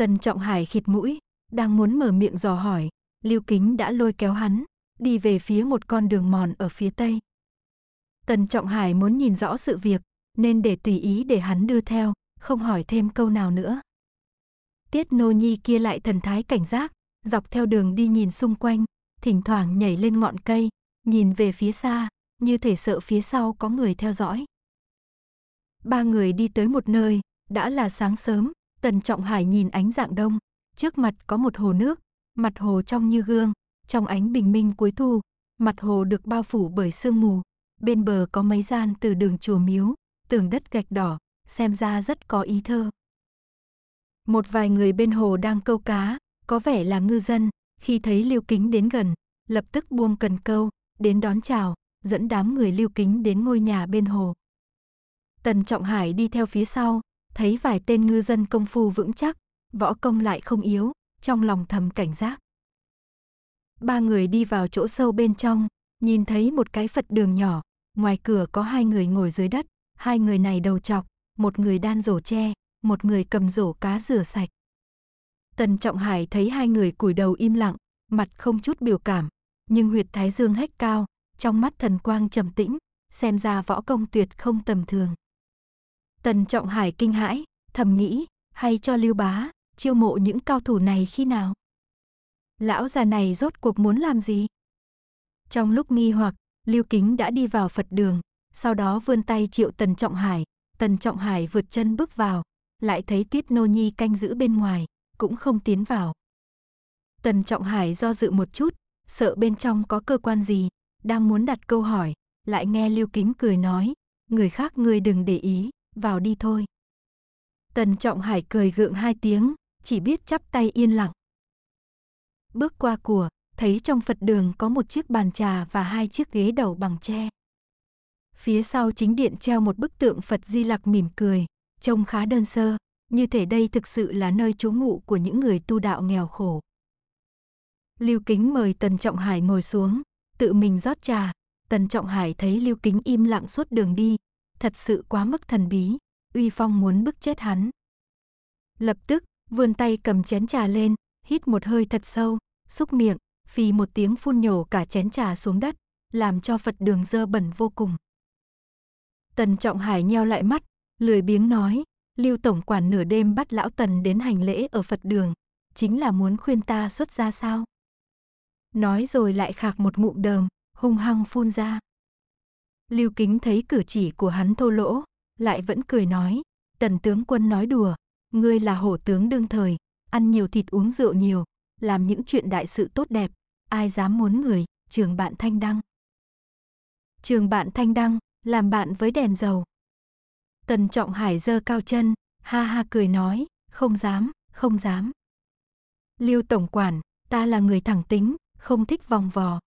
Tần Trọng Hải khịt mũi, đang muốn mở miệng dò hỏi, Lưu Kính đã lôi kéo hắn, đi về phía một con đường mòn ở phía tây. Tần Trọng Hải muốn nhìn rõ sự việc, nên để tùy ý để hắn đưa theo, không hỏi thêm câu nào nữa. Tiết Nô Nhi kia lại thần thái cảnh giác, dọc theo đường đi nhìn xung quanh, thỉnh thoảng nhảy lên ngọn cây, nhìn về phía xa, như thể sợ phía sau có người theo dõi. Ba người đi tới một nơi, đã là sáng sớm, Tần Trọng Hải nhìn ánh dạng đông, trước mặt có một hồ nước, mặt hồ trong như gương, trong ánh bình minh cuối thu, mặt hồ được bao phủ bởi sương mù, bên bờ có mấy gian từ đường chùa miếu, tường đất gạch đỏ, xem ra rất có ý thơ. Một vài người bên hồ đang câu cá, có vẻ là ngư dân, khi thấy Lưu Kính đến gần, lập tức buông cần câu, đến đón chào, dẫn đám người Lưu Kính đến ngôi nhà bên hồ. Tần Trọng Hải đi theo phía sau, thấy vài tên ngư dân công phu vững chắc, võ công lại không yếu, trong lòng thầm cảnh giác. Ba người đi vào chỗ sâu bên trong, nhìn thấy một cái Phật đường nhỏ, ngoài cửa có hai người ngồi dưới đất, hai người này đầu chọc, một người đan rổ tre, một người cầm rổ cá rửa sạch. Tần Trọng Hải thấy hai người cúi đầu im lặng, mặt không chút biểu cảm, nhưng huyệt thái dương hách cao, trong mắt thần quang trầm tĩnh, xem ra võ công tuyệt không tầm thường. Tần Trọng Hải kinh hãi, thầm nghĩ, hay cho Lưu Bá, chiêu mộ những cao thủ này khi nào? Lão già này rốt cuộc muốn làm gì? Trong lúc nghi hoặc, Lưu Kính đã đi vào Phật đường, sau đó vươn tay triệu Tần Trọng Hải. Tần Trọng Hải vượt chân bước vào, lại thấy Tiết Nô Nhi canh giữ bên ngoài, cũng không tiến vào. Tần Trọng Hải do dự một chút, sợ bên trong có cơ quan gì, đang muốn đặt câu hỏi, lại nghe Lưu Kính cười nói, người khác ngươi đừng để ý, vào đi thôi. Tần Trọng Hải cười gượng hai tiếng, chỉ biết chắp tay yên lặng. Bước qua cửa, thấy trong Phật đường có một chiếc bàn trà và hai chiếc ghế đầu bằng tre. Phía sau chính điện treo một bức tượng Phật Di Lặc mỉm cười, trông khá đơn sơ, như thể đây thực sự là nơi trú ngụ của những người tu đạo nghèo khổ. Lưu Kính mời Tần Trọng Hải ngồi xuống, tự mình rót trà. Tần Trọng Hải thấy Lưu Kính im lặng suốt đường đi, thật sự quá mức thần bí, uy phong muốn bức chết hắn. Lập tức, vươn tay cầm chén trà lên, hít một hơi thật sâu, xúc miệng, phì một tiếng phun nhổ cả chén trà xuống đất, làm cho Phật đường dơ bẩn vô cùng. Tần Trọng Hải nheo lại mắt, lười biếng nói, Lưu Tổng quản nửa đêm bắt lão Tần đến hành lễ ở Phật đường, chính là muốn khuyên ta xuất ra sao? Nói rồi lại khạc một ngụm đờm, hung hăng phun ra. Lưu Kính thấy cử chỉ của hắn thô lỗ, lại vẫn cười nói, tần tướng quân nói đùa, ngươi là hổ tướng đương thời, ăn nhiều thịt uống rượu nhiều, làm những chuyện đại sự tốt đẹp, ai dám muốn người, trường bạn thanh đăng. Trường bạn thanh đăng, làm bạn với đèn dầu. Tần Trọng Hải giơ cao chân, ha ha cười nói, không dám, không dám. Lưu Tổng Quản, ta là người thẳng tính, không thích vòng vò.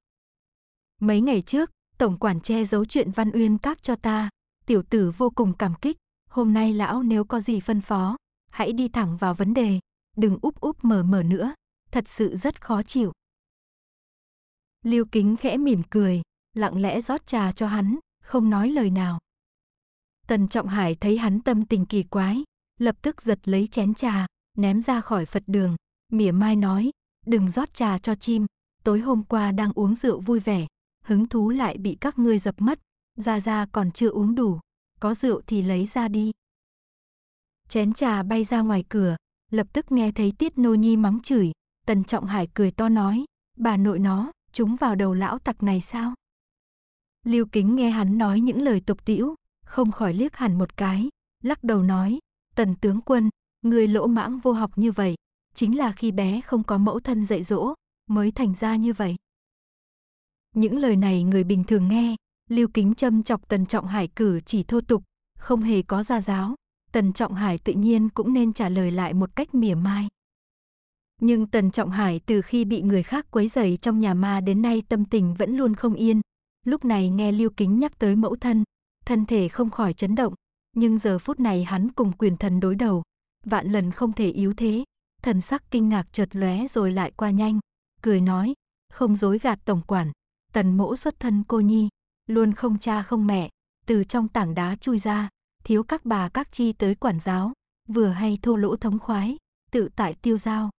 Mấy ngày trước, tổng quản che giấu chuyện Văn Uyên Các cho ta, tiểu tử vô cùng cảm kích, hôm nay lão nếu có gì phân phó, hãy đi thẳng vào vấn đề, đừng úp úp mở mở nữa, thật sự rất khó chịu. Lưu Kính khẽ mỉm cười, lặng lẽ rót trà cho hắn, không nói lời nào. Tần Trọng Hải thấy hắn tâm tình kỳ quái, lập tức giật lấy chén trà, ném ra khỏi Phật đường, mỉa mai nói, đừng rót trà cho chim, tối hôm qua đang uống rượu vui vẻ, hứng thú lại bị các ngươi dập mất, ra ra còn chưa uống đủ, có rượu thì lấy ra đi. Chén trà bay ra ngoài cửa, lập tức nghe thấy Tiết Nô Nhi mắng chửi, Tần Trọng Hải cười to nói, bà nội nó, chúng vào đầu lão tặc này sao? Lưu Kính nghe hắn nói những lời tục tĩu, không khỏi liếc hẳn một cái, lắc đầu nói, Tần tướng quân, người lỗ mãng vô học như vậy, chính là khi bé không có mẫu thân dạy dỗ, mới thành ra như vậy. Những lời này người bình thường nghe, Lưu Kính châm chọc Tần Trọng Hải cử chỉ thô tục, không hề có gia giáo, Tần Trọng Hải tự nhiên cũng nên trả lời lại một cách mỉa mai. Nhưng Tần Trọng Hải từ khi bị người khác quấy rầy trong nhà ma đến nay tâm tình vẫn luôn không yên. Lúc này nghe Lưu Kính nhắc tới mẫu thân, thân thể không khỏi chấn động, nhưng giờ phút này hắn cùng quyền thần đối đầu, vạn lần không thể yếu thế. Thần sắc kinh ngạc chợt lóe rồi lại qua nhanh, cười nói, không dối gạt tổng quản, Tần mẫu xuất thân cô nhi, luôn không cha không mẹ, từ trong tảng đá chui ra, thiếu các bà các chi tới quản giáo, vừa hay thô lỗ thống khoái, tự tại tiêu giao.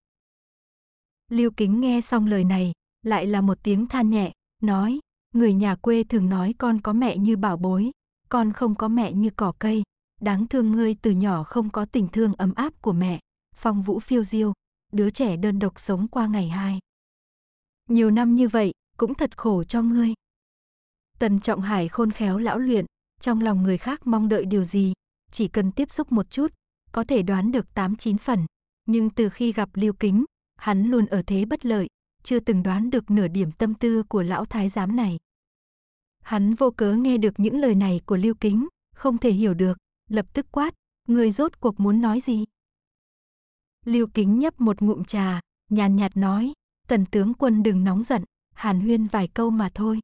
Lưu Kính nghe xong lời này, lại là một tiếng than nhẹ, nói, người nhà quê thường nói con có mẹ như bảo bối, con không có mẹ như cỏ cây, đáng thương ngươi từ nhỏ không có tình thương ấm áp của mẹ, phong vũ phiêu diêu, đứa trẻ đơn độc sống qua ngày hai. Nhiều năm như vậy, cũng thật khổ cho ngươi. Tần Trọng Hải khôn khéo lão luyện, trong lòng người khác mong đợi điều gì, chỉ cần tiếp xúc một chút, có thể đoán được 8-9 phần. Nhưng từ khi gặp Lưu Kính, hắn luôn ở thế bất lợi, chưa từng đoán được nửa điểm tâm tư của lão thái giám này. Hắn vô cớ nghe được những lời này của Lưu Kính, không thể hiểu được, lập tức quát, người rốt cuộc muốn nói gì? Lưu Kính nhấp một ngụm trà, nhàn nhạt nói, tần tướng quân đừng nóng giận, hàn huyên vài câu mà thôi.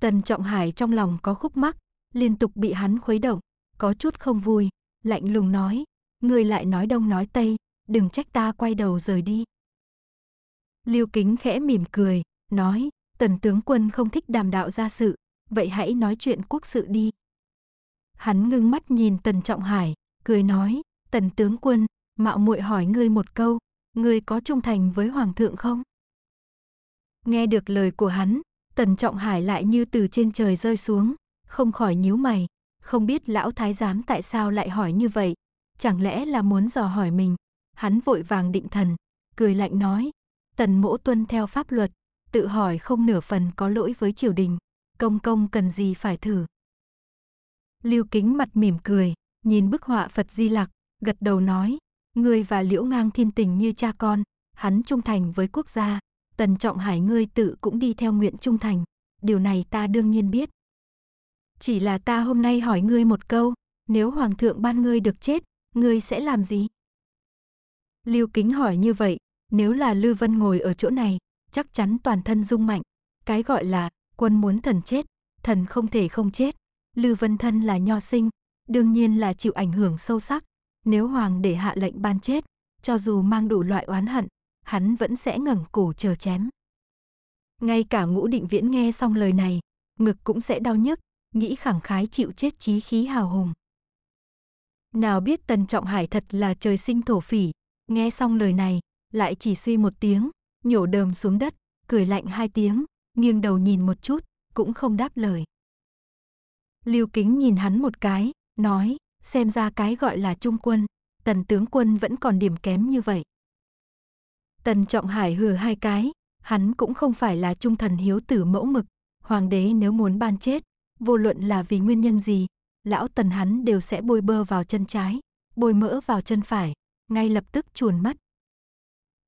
Tần Trọng Hải trong lòng có khúc mắc, liên tục bị hắn khuấy động, có chút không vui, lạnh lùng nói, người lại nói đông nói tây, đừng trách ta quay đầu rời đi. Lưu Kính khẽ mỉm cười, nói, tần tướng quân không thích đàm đạo gia sự, vậy hãy nói chuyện quốc sự đi. Hắn ngưng mắt nhìn Tần Trọng Hải, cười nói, Tần tướng quân, mạo muội hỏi ngươi một câu, ngươi có trung thành với hoàng thượng không? Nghe được lời của hắn, Tần Trọng Hải lại như từ trên trời rơi xuống, không khỏi nhíu mày, không biết lão thái giám tại sao lại hỏi như vậy, chẳng lẽ là muốn dò hỏi mình. Hắn vội vàng định thần, cười lạnh nói, Tần Mỗ tuân theo pháp luật, tự hỏi không nửa phần có lỗi với triều đình, công công cần gì phải thử. Lưu Kính mặt mỉm cười, nhìn bức họa Phật Di Lặc, gật đầu nói, ngươi và Liễu Ngang thiên tình như cha con, hắn trung thành với quốc gia, Tần Trọng Hải ngươi tự cũng đi theo nguyện trung thành, điều này ta đương nhiên biết. Chỉ là ta hôm nay hỏi ngươi một câu, nếu Hoàng thượng ban ngươi được chết, ngươi sẽ làm gì? Lưu Kính hỏi như vậy, nếu là Lư Vân ngồi ở chỗ này, chắc chắn toàn thân rung mạnh. Cái gọi là quân muốn thần chết, thần không thể không chết. Lư Vân thân là nho sinh, đương nhiên là chịu ảnh hưởng sâu sắc. Nếu Hoàng để hạ lệnh ban chết, cho dù mang đủ loại oán hận, hắn vẫn sẽ ngẩng cổ chờ chém. Ngay cả ngũ định viễn nghe xong lời này, ngực cũng sẽ đau nhức, nghĩ khẳng khái chịu chết chí khí hào hùng. Nào biết Tần Trọng Hải thật là trời sinh thổ phỉ, nghe xong lời này, lại chỉ suy một tiếng, nhổ đờm xuống đất, cười lạnh hai tiếng, nghiêng đầu nhìn một chút, cũng không đáp lời. Lưu Kính nhìn hắn một cái, nói, xem ra cái gọi là trung quân, tần tướng quân vẫn còn điểm kém như vậy. Tần Trọng Hải hừ hai cái, hắn cũng không phải là trung thần hiếu tử mẫu mực, hoàng đế nếu muốn ban chết, vô luận là vì nguyên nhân gì, lão Tần hắn đều sẽ bôi bơ vào chân trái, bôi mỡ vào chân phải, ngay lập tức chuồn mất.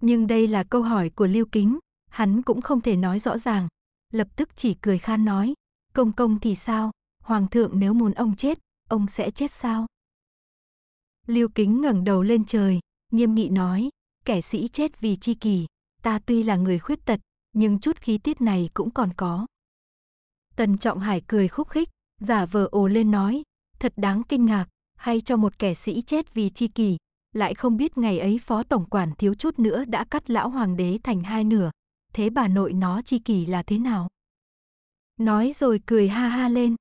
Nhưng đây là câu hỏi của Lưu Kính, hắn cũng không thể nói rõ ràng, lập tức chỉ cười khan nói, công công thì sao, hoàng thượng nếu muốn ông chết, ông sẽ chết sao? Lưu Kính ngẩng đầu lên trời, nghiêm nghị nói, kẻ sĩ chết vì chi kỳ, ta tuy là người khuyết tật, nhưng chút khí tiết này cũng còn có. Tần Trọng Hải cười khúc khích, giả vờ ồ lên nói, thật đáng kinh ngạc, hay cho một kẻ sĩ chết vì chi kỳ, lại không biết ngày ấy phó tổng quản thiếu chút nữa đã cắt lão hoàng đế thành hai nửa, thế bà nội nó chi kỳ là thế nào? Nói rồi cười ha ha lên.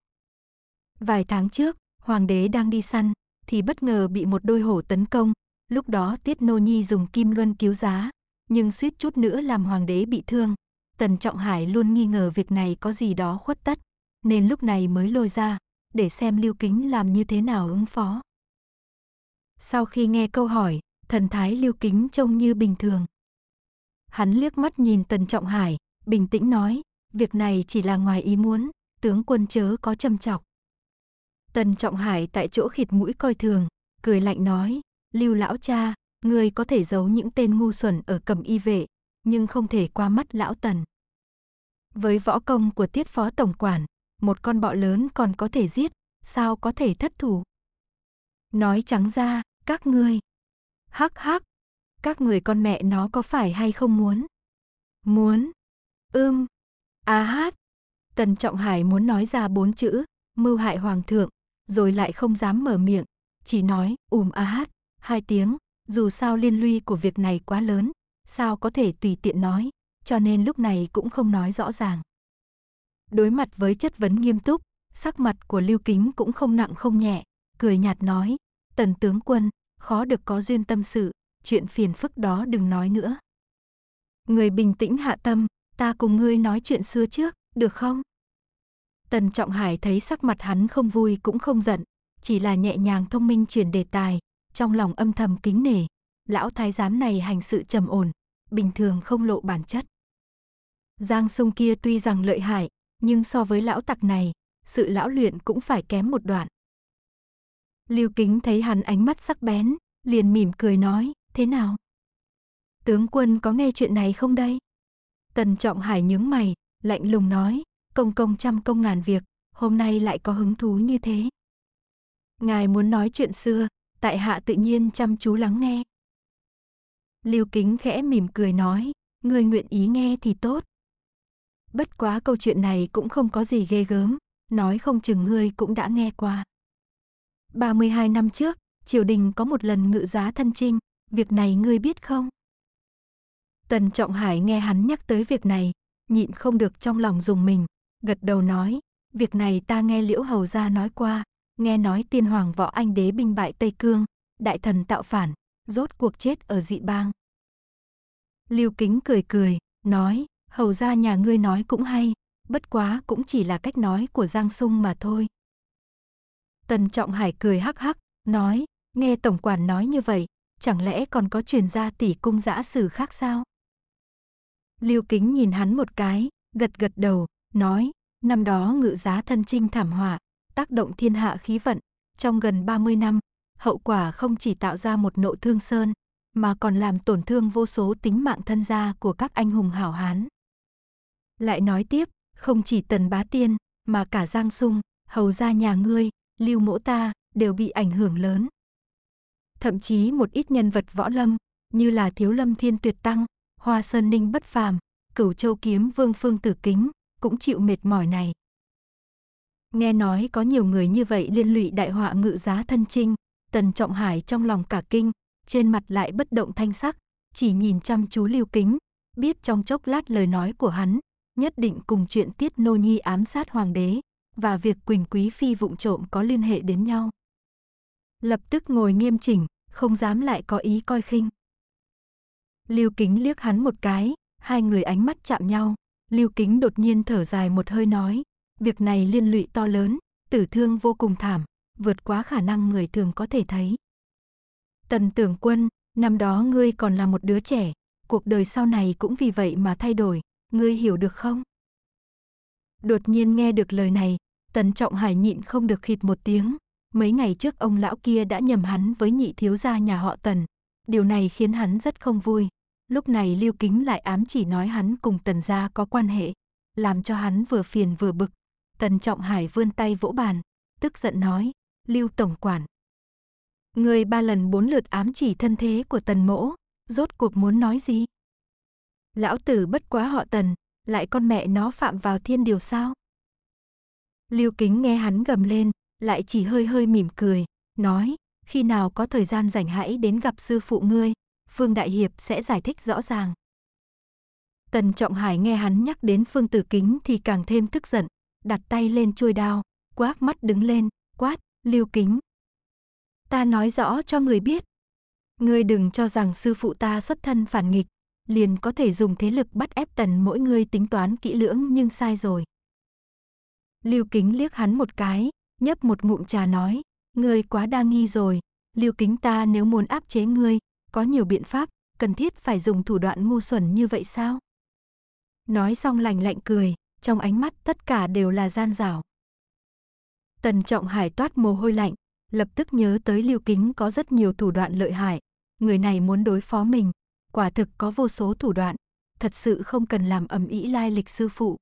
Vài tháng trước, hoàng đế đang đi săn, thì bất ngờ bị một đôi hổ tấn công, Lúc đó Tiết Nô Nhi dùng kim luân cứu giá, nhưng suýt chút nữa làm hoàng đế bị thương. Tần Trọng Hải luôn nghi ngờ việc này có gì đó khuất tất, nên lúc này mới lôi ra, để xem Lưu Kính làm như thế nào ứng phó. Sau khi nghe câu hỏi, thần thái Lưu Kính trông như bình thường. Hắn liếc mắt nhìn Tần Trọng Hải, bình tĩnh nói, việc này chỉ là ngoài ý muốn, tướng quân chớ có châm chọc. Tần Trọng Hải tại chỗ khịt mũi coi thường, cười lạnh nói, Lưu lão cha, người có thể giấu những tên ngu xuẩn ở cầm y vệ, nhưng không thể qua mắt lão tần. Với võ công của tiết phó tổng quản, một con bọ lớn còn có thể giết, sao có thể thất thủ? Nói trắng ra, các ngươi. Hắc hắc, các người con mẹ nó có phải hay không muốn? Muốn. Ưm. Um. Á hát. Tần Trọng Hải muốn nói ra bốn chữ, mưu hại hoàng thượng, rồi lại không dám mở miệng, chỉ nói ùm um á hát hai tiếng, dù sao liên lụy của việc này quá lớn, sao có thể tùy tiện nói, cho nên lúc này cũng không nói rõ ràng. Đối mặt với chất vấn nghiêm túc, sắc mặt của Lưu Kính cũng không nặng không nhẹ, cười nhạt nói, tần tướng quân, khó được có duyên tâm sự, chuyện phiền phức đó đừng nói nữa. Người bình tĩnh hạ tâm, ta cùng ngươi nói chuyện xưa trước, được không? Tần Trọng Hải thấy sắc mặt hắn không vui cũng không giận, chỉ là nhẹ nhàng thông minh chuyển đề tài, trong lòng âm thầm kính nể. Lão thái giám này hành sự trầm ổn, bình thường không lộ bản chất. Giang sông kia tuy rằng lợi hại, nhưng so với lão tặc này, sự lão luyện cũng phải kém một đoạn. Lưu Kính thấy hắn ánh mắt sắc bén, liền mỉm cười nói, thế nào? Tướng quân có nghe chuyện này không đây? Tần Trọng Hải nhướng mày, lạnh lùng nói, công công trăm công ngàn việc, hôm nay lại có hứng thú như thế. Ngài muốn nói chuyện xưa, tại hạ tự nhiên chăm chú lắng nghe. Lưu Kính khẽ mỉm cười nói, người nguyện ý nghe thì tốt. Bất quá câu chuyện này cũng không có gì ghê gớm, nói không chừng ngươi cũng đã nghe qua. 32 năm trước, triều đình có một lần ngự giá thân trinh, việc này ngươi biết không? Tần Trọng Hải nghe hắn nhắc tới việc này, nhịn không được trong lòng dùng mình, gật đầu nói, việc này ta nghe Liễu Hầu gia nói qua, nghe nói tiên hoàng võ anh đế binh bại Tây Cương, đại thần tạo phản, rốt cuộc chết ở dị bang. Lưu Kính cười cười, nói, hầu ra nhà ngươi nói cũng hay, bất quá cũng chỉ là cách nói của Giang Sung mà thôi. Tần Trọng Hải cười hắc hắc, nói, nghe tổng quản nói như vậy, chẳng lẽ còn có truyền ra tỷ cung giã sử khác sao? Lưu Kính nhìn hắn một cái, gật gật đầu, nói, năm đó ngự giá thân trinh thảm họa, tác động thiên hạ khí vận. Trong gần 30 năm, hậu quả không chỉ tạo ra một nộ thương sơn, mà còn làm tổn thương vô số tính mạng thân gia của các anh hùng hảo hán. Lại nói tiếp, không chỉ tần bá tiên, mà cả Giang Sung, hầu gia nhà ngươi, lưu mỗ ta, đều bị ảnh hưởng lớn. Thậm chí một ít nhân vật võ lâm, như là Thiếu Lâm Thiên Tuyệt Tăng, Hoa Sơn Ninh Bất Phàm, Cửu Châu Kiếm Vương Phương Tử Kính, cũng chịu mệt mỏi này. Nghe nói có nhiều người như vậy liên lụy đại họa ngự giá thân trinh, Tần Trọng Hải trong lòng cả kinh, trên mặt lại bất động thanh sắc, chỉ nhìn chăm chú Lưu Kính, biết trong chốc lát lời nói của hắn, nhất định cùng chuyện Tiết Nô Nhi ám sát hoàng đế và việc Quỳnh Quý phi vụng trộm có liên hệ đến nhau. Lập tức ngồi nghiêm chỉnh, không dám lại có ý coi khinh. Lưu Kính liếc hắn một cái, hai người ánh mắt chạm nhau, Lưu Kính đột nhiên thở dài một hơi nói, Việc này liên lụy to lớn, tử thương vô cùng thảm, vượt quá khả năng người thường có thể thấy. Tần Tưởng Quân, năm đó ngươi còn là một đứa trẻ, cuộc đời sau này cũng vì vậy mà thay đổi, ngươi hiểu được không? Đột nhiên nghe được lời này, Tần Trọng Hải nhịn không được khịt một tiếng. Mấy ngày trước ông lão kia đã nhầm hắn với nhị thiếu gia nhà họ Tần. Điều này khiến hắn rất không vui. Lúc này Lưu Kính lại ám chỉ nói hắn cùng Tần gia có quan hệ, làm cho hắn vừa phiền vừa bực, Tần Trọng Hải vươn tay vỗ bàn, tức giận nói, Lưu Tổng Quản. Người ba lần bốn lượt ám chỉ thân thế của Tần Mỗ, rốt cuộc muốn nói gì? Lão tử bất quá họ Tần, lại con mẹ nó phạm vào thiên điều sao? Lưu Kính nghe hắn gầm lên, lại chỉ hơi hơi mỉm cười, nói, khi nào có thời gian rảnh hãy đến gặp sư phụ ngươi, Phương Đại Hiệp sẽ giải thích rõ ràng. Tần Trọng Hải nghe hắn nhắc đến Phương Tử Kính thì càng thêm tức giận, đặt tay lên chuôi đao, quát mắt đứng lên, quát, lưu kính. Ta nói rõ cho người biết. người đừng cho rằng sư phụ ta xuất thân phản nghịch, liền có thể dùng thế lực bắt ép tần mỗi người tính toán kỹ lưỡng nhưng sai rồi. Lưu kính liếc hắn một cái, nhấp một ngụm trà nói, người quá đa nghi rồi, lưu kính ta nếu muốn áp chế ngươi, có nhiều biện pháp, cần thiết phải dùng thủ đoạn ngu xuẩn như vậy sao? Nói xong lành lạnh cười, trong ánh mắt tất cả đều là gian rảo. Tần Trọng Hải toát mồ hôi lạnh, lập tức nhớ tới Lưu Kính có rất nhiều thủ đoạn lợi hại, người này muốn đối phó mình, quả thực có vô số thủ đoạn, thật sự không cần làm ầm ĩ lai lịch sư phụ.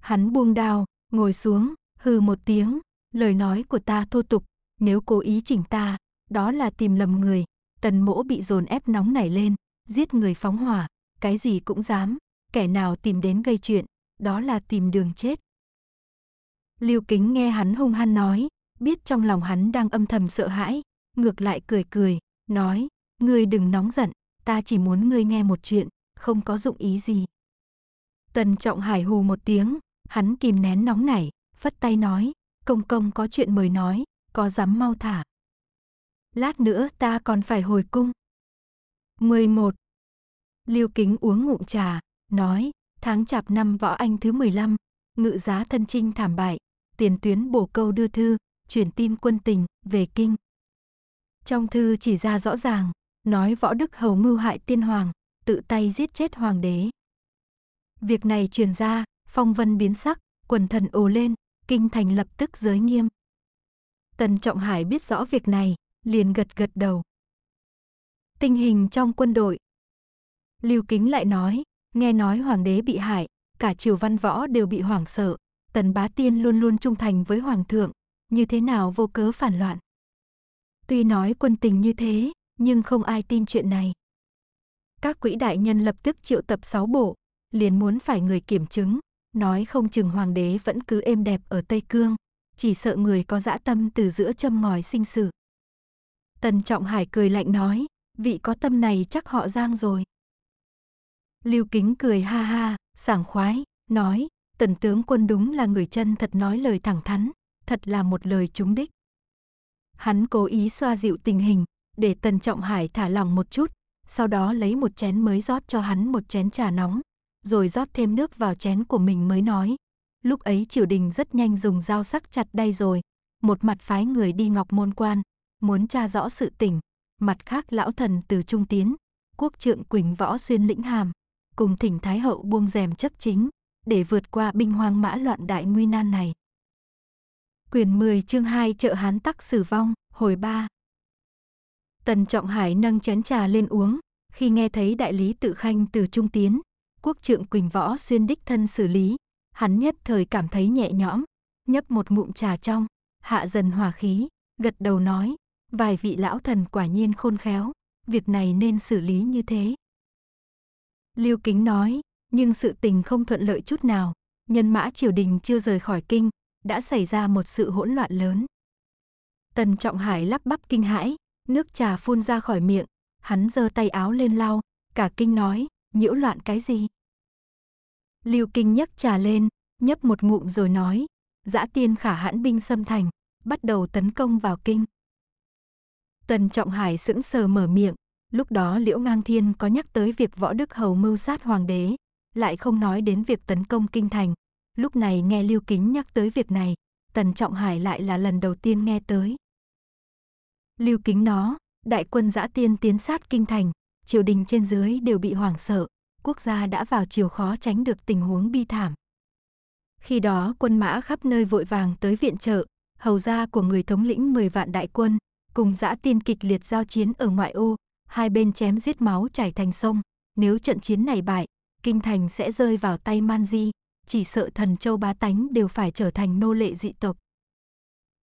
Hắn buông đao, ngồi xuống, hừ một tiếng, lời nói của ta thô tục, nếu cố ý chỉnh ta, đó là tìm lầm người, tần mỗ bị dồn ép nóng nảy lên, giết người phóng hỏa, cái gì cũng dám, kẻ nào tìm đến gây chuyện, đó là tìm đường chết. Lưu Kính nghe hắn hung hăng nói, biết trong lòng hắn đang âm thầm sợ hãi, ngược lại cười cười, nói, ngươi đừng nóng giận, ta chỉ muốn ngươi nghe một chuyện, không có dụng ý gì. Tần Trọng Hải hù một tiếng, hắn kìm nén nóng nảy, phất tay nói, công công có chuyện mời nói, có dám mau thả. Lát nữa ta còn phải hồi cung. 11. Lưu Kính uống ngụm trà, nói, tháng chạp năm võ anh thứ 15, ngự giá thân trinh thảm bại, tiền tuyến bổ câu đưa thư, chuyển tin quân tình, về kinh. Trong thư chỉ ra rõ ràng, nói võ đức hầu mưu hại tiên hoàng, tự tay giết chết hoàng đế. Việc này truyền ra, phong vân biến sắc, quần thần ồ lên, kinh thành lập tức giới nghiêm. Tần Trọng Hải biết rõ việc này, liền gật gật đầu. Tình hình trong quân đội. Lưu Kính lại nói, Nghe nói hoàng đế bị hại, cả triều văn võ đều bị hoảng sợ. Tần bá tiên luôn luôn trung thành với hoàng thượng, như thế nào vô cớ phản loạn. Tuy nói quân tình như thế, nhưng không ai tin chuyện này. Các quỹ đại nhân lập tức triệu tập sáu bộ, liền muốn phải người kiểm chứng, nói không chừng hoàng đế vẫn cứ êm đẹp ở Tây Cương, chỉ sợ người có dã tâm từ giữa châm ngòi sinh sự. Tần Trọng Hải cười lạnh nói, vị có tâm này chắc họ giang rồi. Lưu Kính cười ha ha, sảng khoái, nói, tần tướng quân đúng là người chân thật nói lời thẳng thắn, thật là một lời trúng đích. Hắn cố ý xoa dịu tình hình, để tần trọng hải thả lòng một chút, sau đó lấy một chén mới rót cho hắn một chén trà nóng, rồi rót thêm nước vào chén của mình mới nói. Lúc ấy triều đình rất nhanh dùng dao sắc chặt đây rồi, một mặt phái người đi ngọc môn quan, muốn tra rõ sự tỉnh, mặt khác lão thần từ trung tiến, quốc trượng quỳnh võ xuyên lĩnh hàm, cùng thỉnh Thái Hậu buông rèm chấp chính, để vượt qua binh hoang mã loạn đại nguy nan này. Quyền 10 chương 2 chợ Hán Tắc xử Vong, hồi 3 Tần Trọng Hải nâng chén trà lên uống, khi nghe thấy đại lý tự khanh từ trung tiến, quốc trượng Quỳnh Võ xuyên đích thân xử lý, hắn nhất thời cảm thấy nhẹ nhõm, nhấp một ngụm trà trong, hạ dần hòa khí, gật đầu nói, vài vị lão thần quả nhiên khôn khéo, việc này nên xử lý như thế. Lưu Kính nói, nhưng sự tình không thuận lợi chút nào, nhân mã triều đình chưa rời khỏi kinh, đã xảy ra một sự hỗn loạn lớn. Tần Trọng Hải lắp bắp kinh hãi, nước trà phun ra khỏi miệng, hắn giơ tay áo lên lau, cả kinh nói, nhiễu loạn cái gì? Lưu Kinh nhấc trà lên, nhấp một ngụm rồi nói, dã tiên khả hãn binh xâm thành, bắt đầu tấn công vào kinh. Tần Trọng Hải sững sờ mở miệng, Lúc đó Liễu Ngang Thiên có nhắc tới việc Võ Đức Hầu mưu sát hoàng đế, lại không nói đến việc tấn công kinh thành. Lúc này nghe Lưu Kính nhắc tới việc này, Tần Trọng Hải lại là lần đầu tiên nghe tới. Lưu Kính nó, đại quân giã tiên tiến sát kinh thành, triều đình trên dưới đều bị hoảng sợ, quốc gia đã vào chiều khó tránh được tình huống bi thảm. Khi đó quân mã khắp nơi vội vàng tới viện trợ, hầu gia của người thống lĩnh 10 vạn đại quân, cùng giã tiên kịch liệt giao chiến ở ngoại ô, hai bên chém giết máu chảy thành sông, nếu trận chiến này bại, kinh thành sẽ rơi vào tay Man Di, chỉ sợ thần châu bá tánh đều phải trở thành nô lệ dị tộc.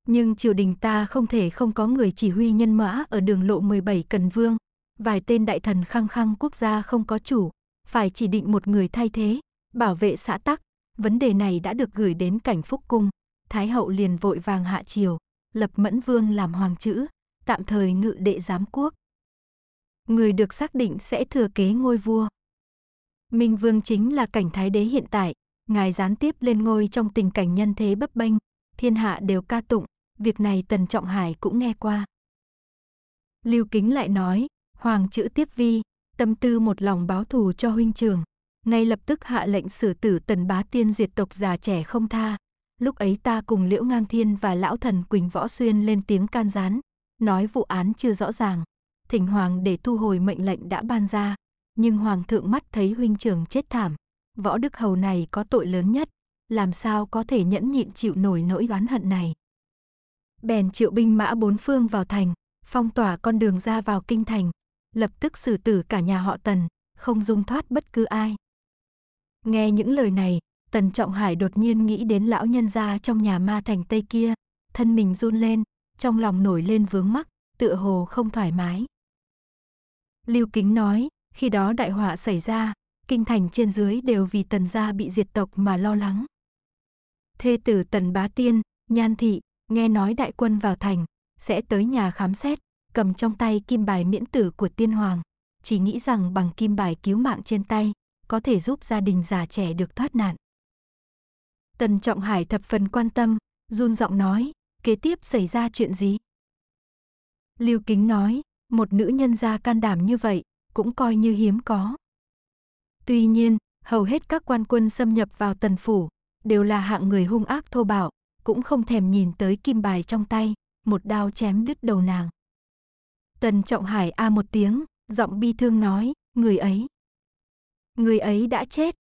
Nhưng triều đình ta không thể không có người chỉ huy nhân mã ở đường lộ 17 Cần Vương, vài tên đại thần khăng khăng quốc gia không có chủ, phải chỉ định một người thay thế, bảo vệ xã tắc. Vấn đề này đã được gửi đến cảnh phúc cung, Thái hậu liền vội vàng hạ triều, lập mẫn vương làm hoàng chữ, tạm thời ngự đệ giám quốc người được xác định sẽ thừa kế ngôi vua. Minh Vương chính là cảnh thái đế hiện tại, ngài gián tiếp lên ngôi trong tình cảnh nhân thế bấp bênh, thiên hạ đều ca tụng, việc này Tần Trọng Hải cũng nghe qua. Lưu Kính lại nói, hoàng chữ tiếp vi, tâm tư một lòng báo thù cho huynh trường, ngay lập tức hạ lệnh xử tử Tần Bá Tiên diệt tộc già trẻ không tha. Lúc ấy ta cùng Liễu Ngang Thiên và lão thần Quỳnh Võ Xuyên lên tiếng can gián, nói vụ án chưa rõ ràng, thỉnh hoàng để thu hồi mệnh lệnh đã ban ra, nhưng hoàng thượng mắt thấy huynh trưởng chết thảm, võ đức hầu này có tội lớn nhất, làm sao có thể nhẫn nhịn chịu nổi nỗi oán hận này. Bèn triệu binh mã bốn phương vào thành, phong tỏa con đường ra vào kinh thành, lập tức xử tử cả nhà họ Tần, không dung thoát bất cứ ai. Nghe những lời này, Tần Trọng Hải đột nhiên nghĩ đến lão nhân gia trong nhà ma thành Tây kia, thân mình run lên, trong lòng nổi lên vướng mắc, tựa hồ không thoải mái. Lưu Kính nói, khi đó đại họa xảy ra, kinh thành trên dưới đều vì tần gia bị diệt tộc mà lo lắng. Thê tử tần bá tiên, nhan thị, nghe nói đại quân vào thành, sẽ tới nhà khám xét, cầm trong tay kim bài miễn tử của tiên hoàng, chỉ nghĩ rằng bằng kim bài cứu mạng trên tay, có thể giúp gia đình già trẻ được thoát nạn. Tần Trọng Hải thập phần quan tâm, run giọng nói, kế tiếp xảy ra chuyện gì? Lưu Kính nói, một nữ nhân gia can đảm như vậy cũng coi như hiếm có. Tuy nhiên, hầu hết các quan quân xâm nhập vào tần phủ đều là hạng người hung ác thô bạo, cũng không thèm nhìn tới kim bài trong tay, một đao chém đứt đầu nàng. Tần Trọng Hải a một tiếng, giọng bi thương nói, người ấy. Người ấy đã chết.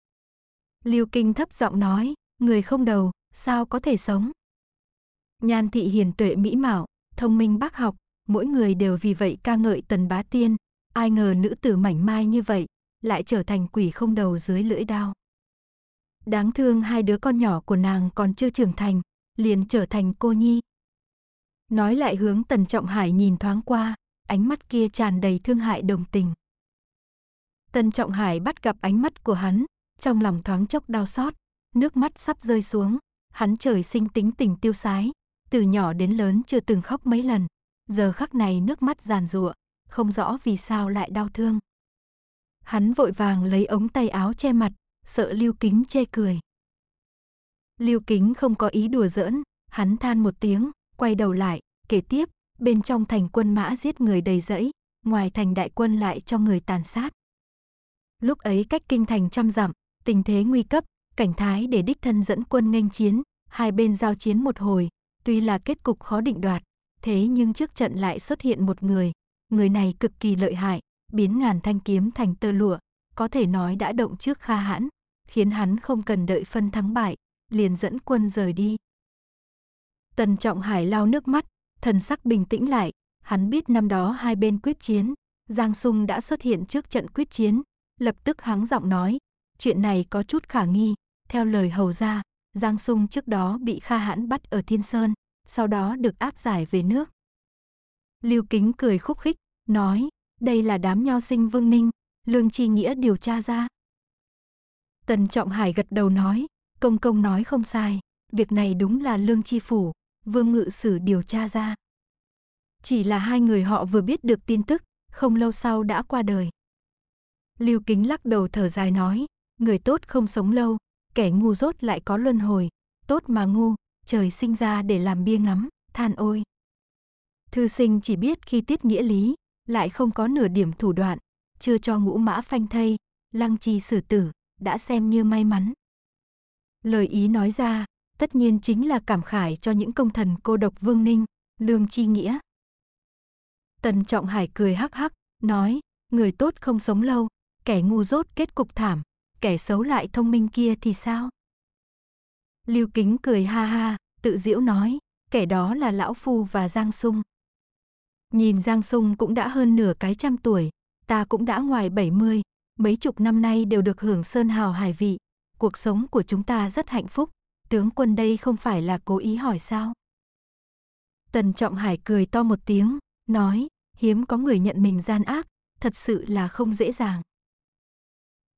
Lưu Kinh thấp giọng nói, người không đầu, sao có thể sống. Nhan thị hiền tuệ mỹ mạo, thông minh bác học, mỗi người đều vì vậy ca ngợi tần bá tiên, ai ngờ nữ tử mảnh mai như vậy, lại trở thành quỷ không đầu dưới lưỡi đao. Đáng thương hai đứa con nhỏ của nàng còn chưa trưởng thành, liền trở thành cô nhi. Nói lại hướng Tần Trọng Hải nhìn thoáng qua, ánh mắt kia tràn đầy thương hại đồng tình. Tần Trọng Hải bắt gặp ánh mắt của hắn, trong lòng thoáng chốc đau xót, nước mắt sắp rơi xuống, hắn trời sinh tính tình tiêu sái, từ nhỏ đến lớn chưa từng khóc mấy lần, giờ khắc này nước mắt giàn giụa, không rõ vì sao lại đau thương. Hắn vội vàng lấy ống tay áo che mặt, sợ Lưu Kính chê cười. Lưu Kính không có ý đùa giỡn, hắn than một tiếng, quay đầu lại, kể tiếp, bên trong thành quân mã giết người đầy rẫy, ngoài thành đại quân lại cho người tàn sát. Lúc ấy cách kinh thành trăm dặm, tình thế nguy cấp, cảnh thái để đích thân dẫn quân nghênh chiến, hai bên giao chiến một hồi, tuy là kết cục khó định đoạt, thế nhưng trước trận lại xuất hiện một người, người này cực kỳ lợi hại, biến ngàn thanh kiếm thành tơ lụa, có thể nói đã động trước Kha Hãn, khiến hắn không cần đợi phân thắng bại, liền dẫn quân rời đi. Tần Trọng Hải lau nước mắt, thần sắc bình tĩnh lại, hắn biết năm đó hai bên quyết chiến, Giang Sung đã xuất hiện trước trận quyết chiến, lập tức hắng giọng nói, chuyện này có chút khả nghi, theo lời hầu ra, Giang Sung trước đó bị Kha Hãn bắt ở Thiên Sơn, sau đó được áp giải về nước. Lưu Kính cười khúc khích, nói, đây là đám nho sinh Vương Ninh, Lương Chi Nghĩa điều tra ra. Tần Trọng Hải gật đầu nói, công công nói không sai, việc này đúng là Lương Chi Phủ, Vương Ngự Sử điều tra ra. Chỉ là hai người họ vừa biết được tin tức, không lâu sau đã qua đời. Lưu Kính lắc đầu thở dài nói, người tốt không sống lâu, kẻ ngu dốt lại có luân hồi, tốt mà ngu, trời sinh ra để làm bia ngắm, than ôi. Thư sinh chỉ biết khi tiết nghĩa lý, lại không có nửa điểm thủ đoạn, chưa cho ngũ mã phanh thây, lăng trì xử tử, đã xem như may mắn. Lời ý nói ra, tất nhiên chính là cảm khải cho những công thần cô độc vương ninh, lương chi nghĩa. Tần Trọng Hải cười hắc hắc, nói, người tốt không sống lâu, kẻ ngu dốt kết cục thảm, kẻ xấu lại thông minh kia thì sao? Lưu Kính cười ha ha, tự diễu nói, kẻ đó là Lão Phu và Giang Sung. Nhìn Giang Sung cũng đã hơn nửa cái trăm tuổi, ta cũng đã ngoài bảy mươi, mấy chục năm nay đều được hưởng sơn hào hải vị, cuộc sống của chúng ta rất hạnh phúc, tướng quân đây không phải là cố ý hỏi sao? Tần Trọng Hải cười to một tiếng, nói, hiếm có người nhận mình gian ác, thật sự là không dễ dàng.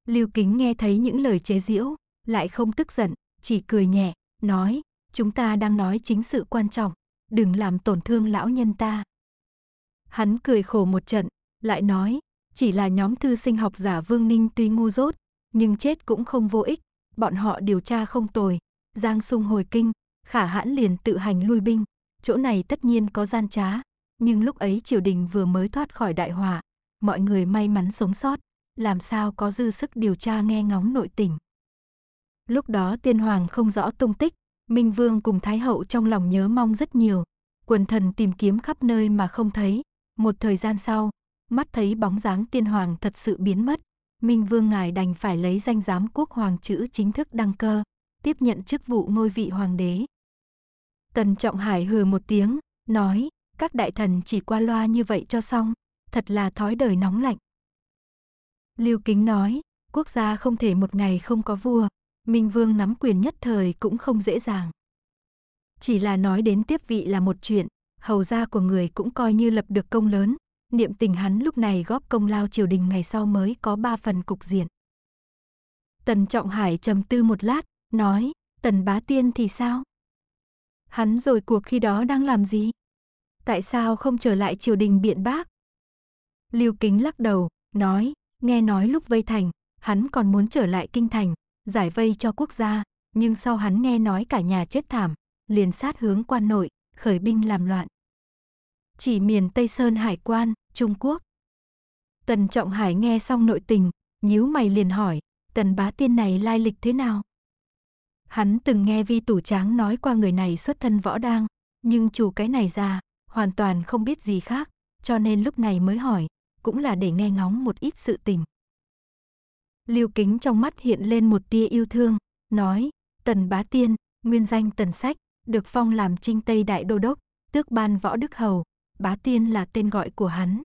Lưu Kính nghe thấy những lời chế giễu, lại không tức giận, chỉ cười nhẹ, nói, chúng ta đang nói chính sự quan trọng, đừng làm tổn thương lão nhân ta. Hắn cười khổ một trận, lại nói, chỉ là nhóm thư sinh học giả Vương Ninh tuy ngu dốt, nhưng chết cũng không vô ích, bọn họ điều tra không tồi, Giang Sung hồi kinh, khả hãn liền tự hành lui binh, chỗ này tất nhiên có gian trá, nhưng lúc ấy triều đình vừa mới thoát khỏi đại hỏa mọi người may mắn sống sót, làm sao có dư sức điều tra nghe ngóng nội tình. Lúc đó tiên hoàng không rõ tung tích, Minh Vương cùng Thái Hậu trong lòng nhớ mong rất nhiều. Quần thần tìm kiếm khắp nơi mà không thấy. Một thời gian sau, mắt thấy bóng dáng tiên hoàng thật sự biến mất. Minh Vương ngài đành phải lấy danh giám quốc hoàng chữ chính thức đăng cơ, tiếp nhận chức vụ ngôi vị hoàng đế. Tần Trọng Hải hừ một tiếng, nói, các đại thần chỉ qua loa như vậy cho xong, thật là thói đời nóng lạnh. Lưu Kính nói, quốc gia không thể một ngày không có vua, Minh Vương nắm quyền nhất thời cũng không dễ dàng. Chỉ là nói đến tiếp vị là một chuyện, hầu gia của người cũng coi như lập được công lớn, niệm tình hắn lúc này góp công lao triều đình ngày sau mới có ba phần cục diện. Tần Trọng Hải trầm tư một lát, nói, Tần Bá Tiên thì sao? Hắn rồi cuộc khi đó đang làm gì? Tại sao không trở lại triều đình biện bác? Lưu Kính lắc đầu, nói, nghe nói lúc vây thành, hắn còn muốn trở lại kinh thành, giải vây cho quốc gia, nhưng sau hắn nghe nói cả nhà chết thảm, liền sát hướng quan nội, khởi binh làm loạn. Chỉ miền Tây Sơn Hải quan, Trung Quốc. Tần Trọng Hải nghe xong nội tình, nhíu mày liền hỏi, tần bá tiên này lai lịch thế nào? Hắn từng nghe vi tủ tráng nói qua người này xuất thân võ đang, nhưng chủ cái này ra, hoàn toàn không biết gì khác, cho nên lúc này mới hỏi, cũng là để nghe ngóng một ít sự tình. Lưu Kính trong mắt hiện lên một tia yêu thương, nói, Tần Bá Tiên, nguyên danh Tần Sách, được phong làm Trinh Tây Đại Đô Đốc, tước ban võ Đức Hầu, Bá Tiên là tên gọi của hắn.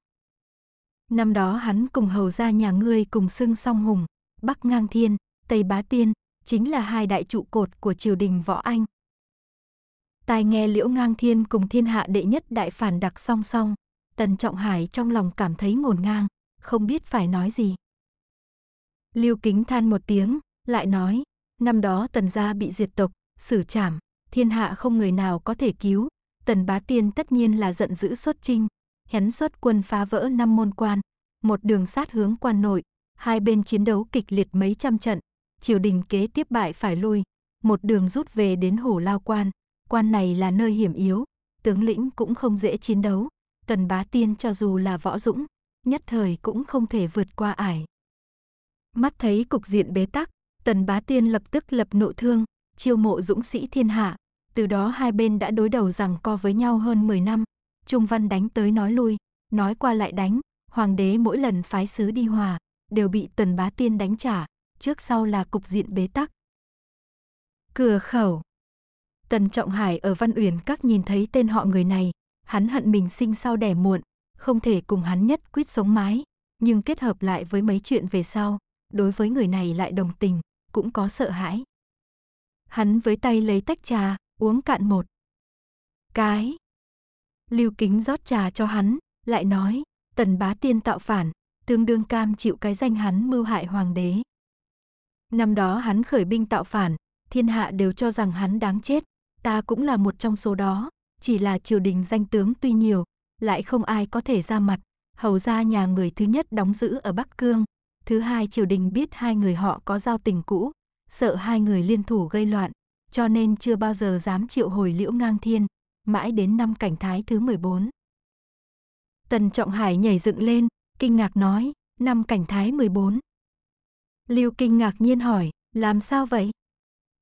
Năm đó hắn cùng hầu ra nhà ngươi cùng xưng song hùng, Bắc Ngang Thiên, Tây Bá Tiên, chính là hai đại trụ cột của triều đình võ Anh. Tai nghe Liễu Ngang Thiên cùng thiên hạ đệ nhất đại phản đặc song song, Tần Trọng Hải trong lòng cảm thấy ngổn ngang, không biết phải nói gì. Lưu Kính than một tiếng, lại nói, năm đó tần gia bị diệt tộc, xử trảm, thiên hạ không người nào có thể cứu, tần bá tiên tất nhiên là giận dữ xuất trinh, hén xuất quân phá vỡ năm môn quan, một đường sát hướng quan nội, hai bên chiến đấu kịch liệt mấy trăm trận, triều đình kế tiếp bại phải lui, một đường rút về đến hổ lao quan, quan này là nơi hiểm yếu, tướng lĩnh cũng không dễ chiến đấu, tần bá tiên cho dù là võ dũng, nhất thời cũng không thể vượt qua ải. Mắt thấy cục diện bế tắc, Tần Bá Tiên lập tức lập nộ thương, chiêu mộ dũng sĩ thiên hạ. Từ đó hai bên đã đối đầu rằng co với nhau hơn 10 năm. Trung Văn đánh tới nói lui, nói qua lại đánh. Hoàng đế mỗi lần phái sứ đi hòa, đều bị Tần Bá Tiên đánh trả. Trước sau là cục diện bế tắc. Cửa khẩu Tần Trọng Hải ở Văn Uyển các nhìn thấy tên họ người này. Hắn hận mình sinh sau đẻ muộn, không thể cùng hắn nhất quyết sống mái. Nhưng kết hợp lại với mấy chuyện về sau, đối với người này lại đồng tình, cũng có sợ hãi. Hắn với tay lấy tách trà, uống cạn một. Cái. Lưu Kính rót trà cho hắn, lại nói, tần bá tiên tạo phản, tương đương cam chịu cái danh hắn mưu hại hoàng đế. Năm đó hắn khởi binh tạo phản, thiên hạ đều cho rằng hắn đáng chết, ta cũng là một trong số đó, chỉ là triều đình danh tướng tuy nhiều, lại không ai có thể ra mặt, hầu ra nhà người thứ nhất đóng giữ ở Bắc Cương, Thứ hai triều đình biết hai người họ có giao tình cũ, sợ hai người liên thủ gây loạn, cho nên chưa bao giờ dám triệu hồi liễu ngang thiên, mãi đến năm cảnh thái thứ 14. Tần Trọng Hải nhảy dựng lên, kinh ngạc nói, năm cảnh thái 14. Lưu Kinh ngạc nhiên hỏi, làm sao vậy?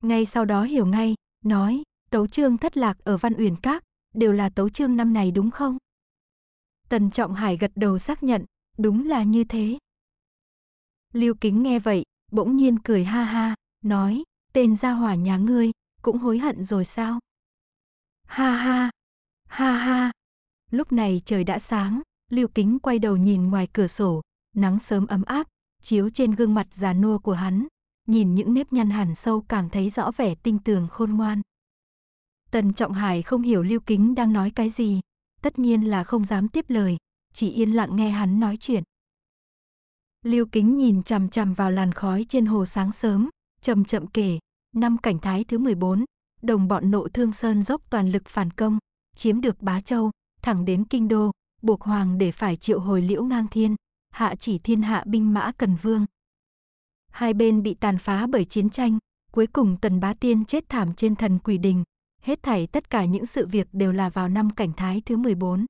Ngay sau đó hiểu ngay, nói, tấu chương thất lạc ở Văn Uyển Các, đều là tấu chương năm này đúng không? Tần Trọng Hải gật đầu xác nhận, đúng là như thế. Lưu Kính nghe vậy, bỗng nhiên cười ha ha, nói, tên gia hỏa nhà ngươi, cũng hối hận rồi sao? Ha ha, ha ha. Lúc này trời đã sáng, Lưu Kính quay đầu nhìn ngoài cửa sổ, nắng sớm ấm áp, chiếu trên gương mặt già nua của hắn, nhìn những nếp nhăn hẳn sâu càng thấy rõ vẻ tinh tường khôn ngoan. Tần Trọng Hải không hiểu Lưu Kính đang nói cái gì, tất nhiên là không dám tiếp lời, chỉ yên lặng nghe hắn nói chuyện liêu Kính nhìn chằm chằm vào làn khói trên hồ sáng sớm, chậm chậm kể, năm cảnh thái thứ 14, đồng bọn nộ thương sơn dốc toàn lực phản công, chiếm được Bá Châu, thẳng đến Kinh Đô, buộc hoàng để phải triệu hồi liễu ngang thiên, hạ chỉ thiên hạ binh mã cần vương. Hai bên bị tàn phá bởi chiến tranh, cuối cùng tần bá tiên chết thảm trên thần quỷ đình, hết thảy tất cả những sự việc đều là vào năm cảnh thái thứ 14.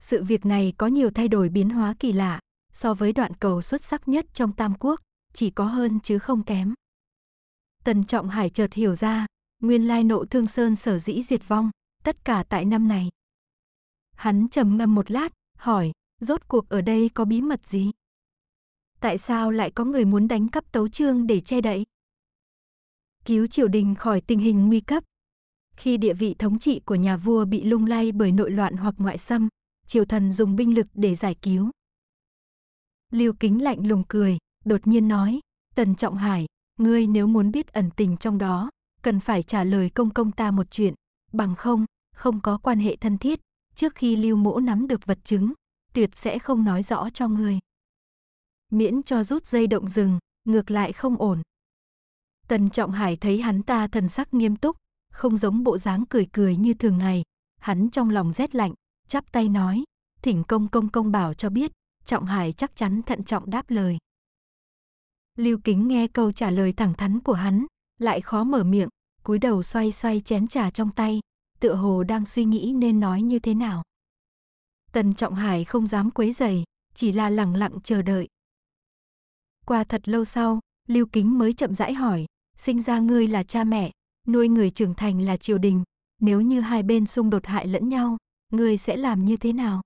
Sự việc này có nhiều thay đổi biến hóa kỳ lạ, so với đoạn cầu xuất sắc nhất trong Tam Quốc, chỉ có hơn chứ không kém. Tần Trọng Hải chợt hiểu ra, nguyên lai nộ thương sơn sở dĩ diệt vong, tất cả tại năm này. Hắn trầm ngâm một lát, hỏi, rốt cuộc ở đây có bí mật gì? Tại sao lại có người muốn đánh cắp tấu trương để che đậy? Cứu triều đình khỏi tình hình nguy cấp. Khi địa vị thống trị của nhà vua bị lung lay bởi nội loạn hoặc ngoại xâm, triều thần dùng binh lực để giải cứu. Lưu Kính lạnh lùng cười, đột nhiên nói, Tần Trọng Hải, ngươi nếu muốn biết ẩn tình trong đó, cần phải trả lời công công ta một chuyện, bằng không, không có quan hệ thân thiết, trước khi Lưu Mỗ nắm được vật chứng, tuyệt sẽ không nói rõ cho ngươi. Miễn cho rút dây động rừng, ngược lại không ổn. Tần Trọng Hải thấy hắn ta thần sắc nghiêm túc, không giống bộ dáng cười cười như thường ngày, hắn trong lòng rét lạnh, chắp tay nói, thỉnh công công công bảo cho biết, Trọng Hải chắc chắn thận trọng đáp lời. Lưu Kính nghe câu trả lời thẳng thắn của hắn, lại khó mở miệng, cúi đầu xoay xoay chén trà trong tay, tựa hồ đang suy nghĩ nên nói như thế nào. Tần Trọng Hải không dám quấy rầy, chỉ là lặng lặng chờ đợi. Qua thật lâu sau, Lưu Kính mới chậm rãi hỏi, sinh ra ngươi là cha mẹ, nuôi người trưởng thành là triều đình, nếu như hai bên xung đột hại lẫn nhau, ngươi sẽ làm như thế nào?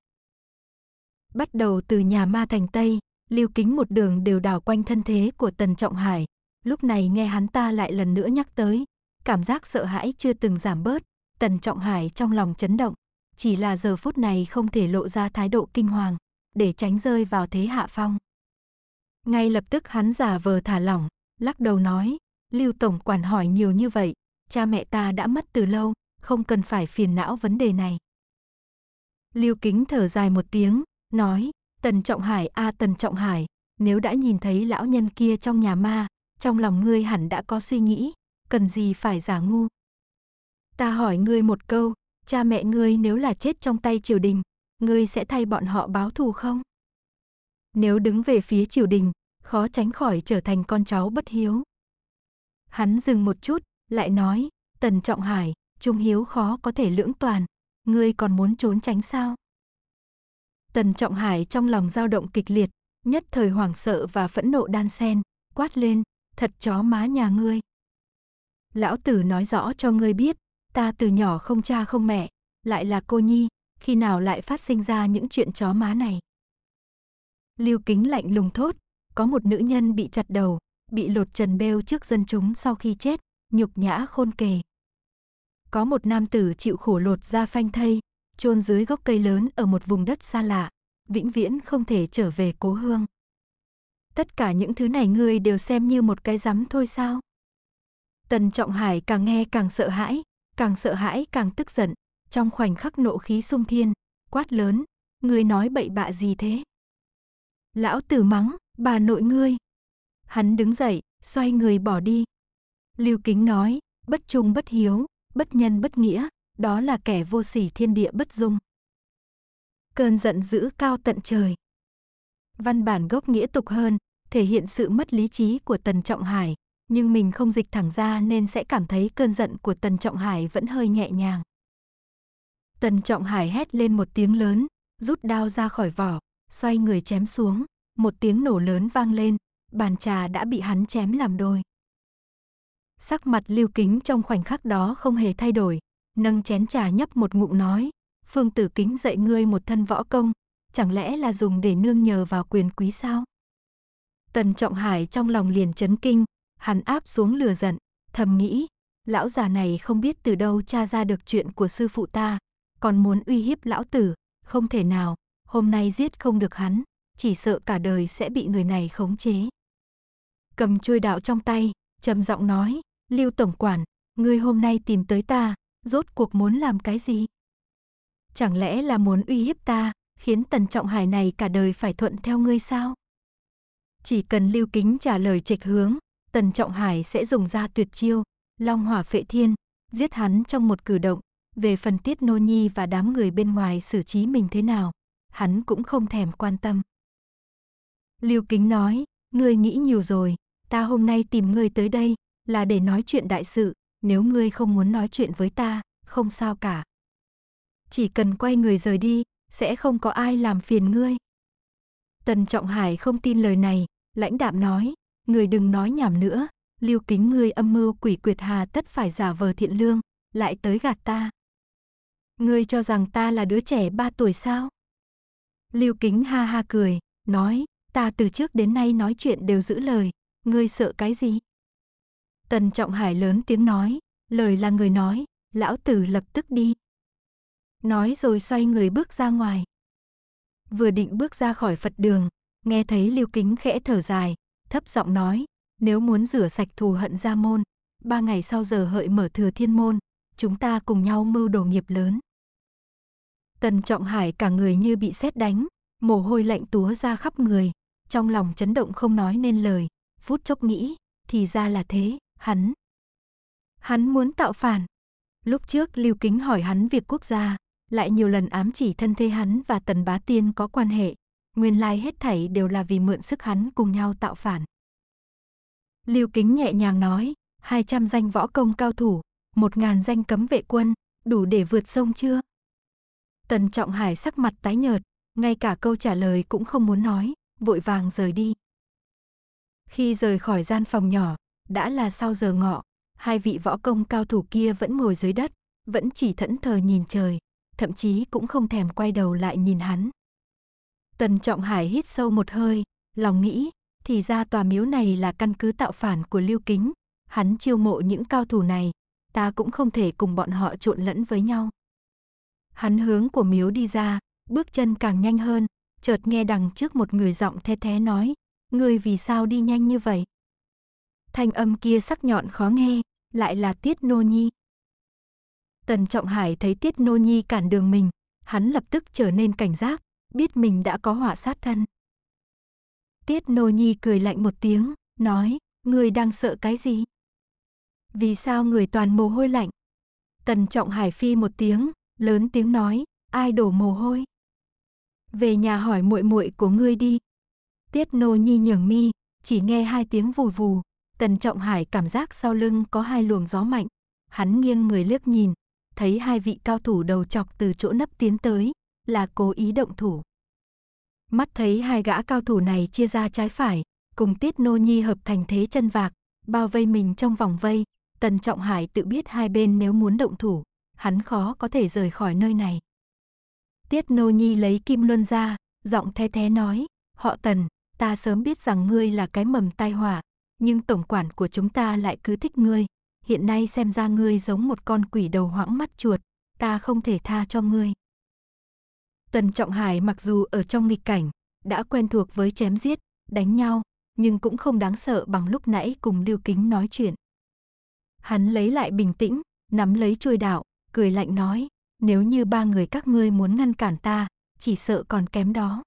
bắt đầu từ nhà ma thành Tây, lưu kính một đường đều đảo quanh thân thế của Tần Trọng Hải. Lúc này nghe hắn ta lại lần nữa nhắc tới, cảm giác sợ hãi chưa từng giảm bớt, Tần Trọng Hải trong lòng chấn động, chỉ là giờ phút này không thể lộ ra thái độ kinh hoàng, để tránh rơi vào thế hạ phong. Ngay lập tức hắn giả vờ thả lỏng, lắc đầu nói, Lưu Tổng quản hỏi nhiều như vậy, cha mẹ ta đã mất từ lâu, không cần phải phiền não vấn đề này. Lưu Kính thở dài một tiếng, nói, Tần Trọng Hải a à, Tần Trọng Hải, nếu đã nhìn thấy lão nhân kia trong nhà ma, trong lòng ngươi hẳn đã có suy nghĩ, cần gì phải giả ngu. Ta hỏi ngươi một câu, cha mẹ ngươi nếu là chết trong tay triều đình, ngươi sẽ thay bọn họ báo thù không? Nếu đứng về phía triều đình, khó tránh khỏi trở thành con cháu bất hiếu. Hắn dừng một chút, lại nói, Tần Trọng Hải, Trung Hiếu khó có thể lưỡng toàn, ngươi còn muốn trốn tránh sao? Tần Trọng Hải trong lòng dao động kịch liệt, nhất thời hoảng sợ và phẫn nộ đan xen quát lên, thật chó má nhà ngươi. Lão tử nói rõ cho ngươi biết, ta từ nhỏ không cha không mẹ, lại là cô nhi, khi nào lại phát sinh ra những chuyện chó má này. Lưu Kính lạnh lùng thốt, có một nữ nhân bị chặt đầu, bị lột trần bêu trước dân chúng sau khi chết, nhục nhã khôn kề. Có một nam tử chịu khổ lột ra phanh thây, chôn dưới gốc cây lớn ở một vùng đất xa lạ, vĩnh viễn không thể trở về cố hương. Tất cả những thứ này ngươi đều xem như một cái rắm thôi sao? Tần Trọng Hải càng nghe càng sợ hãi, càng sợ hãi càng tức giận, trong khoảnh khắc nộ khí sung thiên, quát lớn, ngươi nói bậy bạ gì thế? Lão tử mắng, bà nội ngươi. Hắn đứng dậy, xoay người bỏ đi. Lưu Kính nói, bất trung bất hiếu, bất nhân bất nghĩa, đó là kẻ vô sỉ thiên địa bất dung. Cơn giận dữ cao tận trời. Văn bản gốc nghĩa tục hơn, thể hiện sự mất lý trí của Tần Trọng Hải, nhưng mình không dịch thẳng ra nên sẽ cảm thấy cơn giận của Tần Trọng Hải vẫn hơi nhẹ nhàng. Tần Trọng Hải hét lên một tiếng lớn, rút đao ra khỏi vỏ, xoay người chém xuống, một tiếng nổ lớn vang lên, bàn trà đã bị hắn chém làm đôi. Sắc mặt Lưu Kính trong khoảnh khắc đó không hề thay đổi, nâng chén trà nhấp một ngụm nói, Phương Tử Kính dạy ngươi một thân võ công, chẳng lẽ là dùng để nương nhờ vào quyền quý sao? Tần Trọng Hải trong lòng liền chấn kinh, hắn áp xuống lửa giận, thầm nghĩ, lão già này không biết từ đâu tra ra được chuyện của sư phụ ta, còn muốn uy hiếp lão tử, không thể nào, hôm nay giết không được hắn, chỉ sợ cả đời sẽ bị người này khống chế. Cầm chuôi đạo trong tay, trầm giọng nói, Lưu tổng quản, ngươi hôm nay tìm tới ta, rốt cuộc muốn làm cái gì? Chẳng lẽ là muốn uy hiếp ta, khiến Tần Trọng Hải này cả đời phải thuận theo ngươi sao? Chỉ cần Lưu Kính trả lời trịch hướng, Tần Trọng Hải sẽ dùng ra tuyệt chiêu, long hỏa phệ thiên, giết hắn trong một cử động. Về phần tiết nô nhi và đám người bên ngoài xử trí mình thế nào, hắn cũng không thèm quan tâm. Lưu Kính nói, ngươi nghĩ nhiều rồi, ta hôm nay tìm ngươi tới đây là để nói chuyện đại sự, nếu ngươi không muốn nói chuyện với ta, không sao cả. Chỉ cần quay người rời đi, sẽ không có ai làm phiền ngươi. Tần Trọng Hải không tin lời này, lãnh đạm nói, người đừng nói nhảm nữa, lưu kính ngươi âm mưu quỷ quyệt hà tất phải giả vờ thiện lương, lại tới gạt ta. Ngươi cho rằng ta là đứa trẻ ba tuổi sao? Lưu kính ha ha cười, nói, ta từ trước đến nay nói chuyện đều giữ lời, ngươi sợ cái gì? Tần Trọng Hải lớn tiếng nói, lời là người nói, lão tử lập tức đi. Nói rồi xoay người bước ra ngoài. Vừa định bước ra khỏi Phật đường, nghe thấy Lưu Kính khẽ thở dài, thấp giọng nói, nếu muốn rửa sạch thù hận gia môn, ba ngày sau giờ hợi mở thừa thiên môn, chúng ta cùng nhau mưu đồ nghiệp lớn. Tần Trọng Hải cả người như bị xét đánh, mồ hôi lạnh túa ra khắp người, trong lòng chấn động không nói nên lời, phút chốc nghĩ, thì ra là thế, hắn. Hắn muốn tạo phản. Lúc trước Lưu Kính hỏi hắn việc quốc gia, lại nhiều lần ám chỉ thân thế hắn và Tần Bá Tiên có quan hệ. Nguyên lai hết thảy đều là vì mượn sức hắn cùng nhau tạo phản. Lưu Kính nhẹ nhàng nói, 200 danh võ công cao thủ, 1.000 danh cấm vệ quân, đủ để vượt sông chưa? Tần Trọng Hải sắc mặt tái nhợt, ngay cả câu trả lời cũng không muốn nói, vội vàng rời đi. Khi rời khỏi gian phòng nhỏ, đã là sau giờ ngọ, hai vị võ công cao thủ kia vẫn ngồi dưới đất, vẫn chỉ thẫn thờ nhìn trời, thậm chí cũng không thèm quay đầu lại nhìn hắn. Tần Trọng Hải hít sâu một hơi, lòng nghĩ, thì ra tòa miếu này là căn cứ tạo phản của Lưu Kính, hắn chiêu mộ những cao thủ này, ta cũng không thể cùng bọn họ trộn lẫn với nhau. Hắn hướng của miếu đi ra, bước chân càng nhanh hơn, chợt nghe đằng trước một người giọng the thé nói, ngươi vì sao đi nhanh như vậy? thanh âm kia sắc nhọn khó nghe, lại là Tiết Nô Nhi. Tần Trọng Hải thấy Tiết Nô Nhi cản đường mình, hắn lập tức trở nên cảnh giác, biết mình đã có họa sát thân. Tiết Nô Nhi cười lạnh một tiếng, nói, người đang sợ cái gì? Vì sao người toàn mồ hôi lạnh? Tần Trọng Hải phi một tiếng, lớn tiếng nói, ai đổ mồ hôi? Về nhà hỏi muội muội của ngươi đi. Tiết Nô Nhi nhường mi, chỉ nghe hai tiếng vù vù, Tần Trọng Hải cảm giác sau lưng có hai luồng gió mạnh, hắn nghiêng người liếc nhìn, thấy hai vị cao thủ đầu chọc từ chỗ nấp tiến tới, là cố ý động thủ. Mắt thấy hai gã cao thủ này chia ra trái phải, cùng Tiết Nô Nhi hợp thành thế chân vạc, bao vây mình trong vòng vây, Tần Trọng Hải tự biết hai bên nếu muốn động thủ, hắn khó có thể rời khỏi nơi này. Tiết Nô Nhi lấy kim luân ra, giọng the thé nói, họ Tần, ta sớm biết rằng ngươi là cái mầm tai họa, nhưng tổng quản của chúng ta lại cứ thích ngươi. Hiện nay xem ra ngươi giống một con quỷ đầu hoãng mắt chuột, ta không thể tha cho ngươi. Tần Trọng Hải mặc dù ở trong nghịch cảnh, đã quen thuộc với chém giết, đánh nhau, nhưng cũng không đáng sợ bằng lúc nãy cùng Lưu Kính nói chuyện. Hắn lấy lại bình tĩnh, nắm lấy chuôi đạo, cười lạnh nói, nếu như ba người các ngươi muốn ngăn cản ta, chỉ sợ còn kém đó.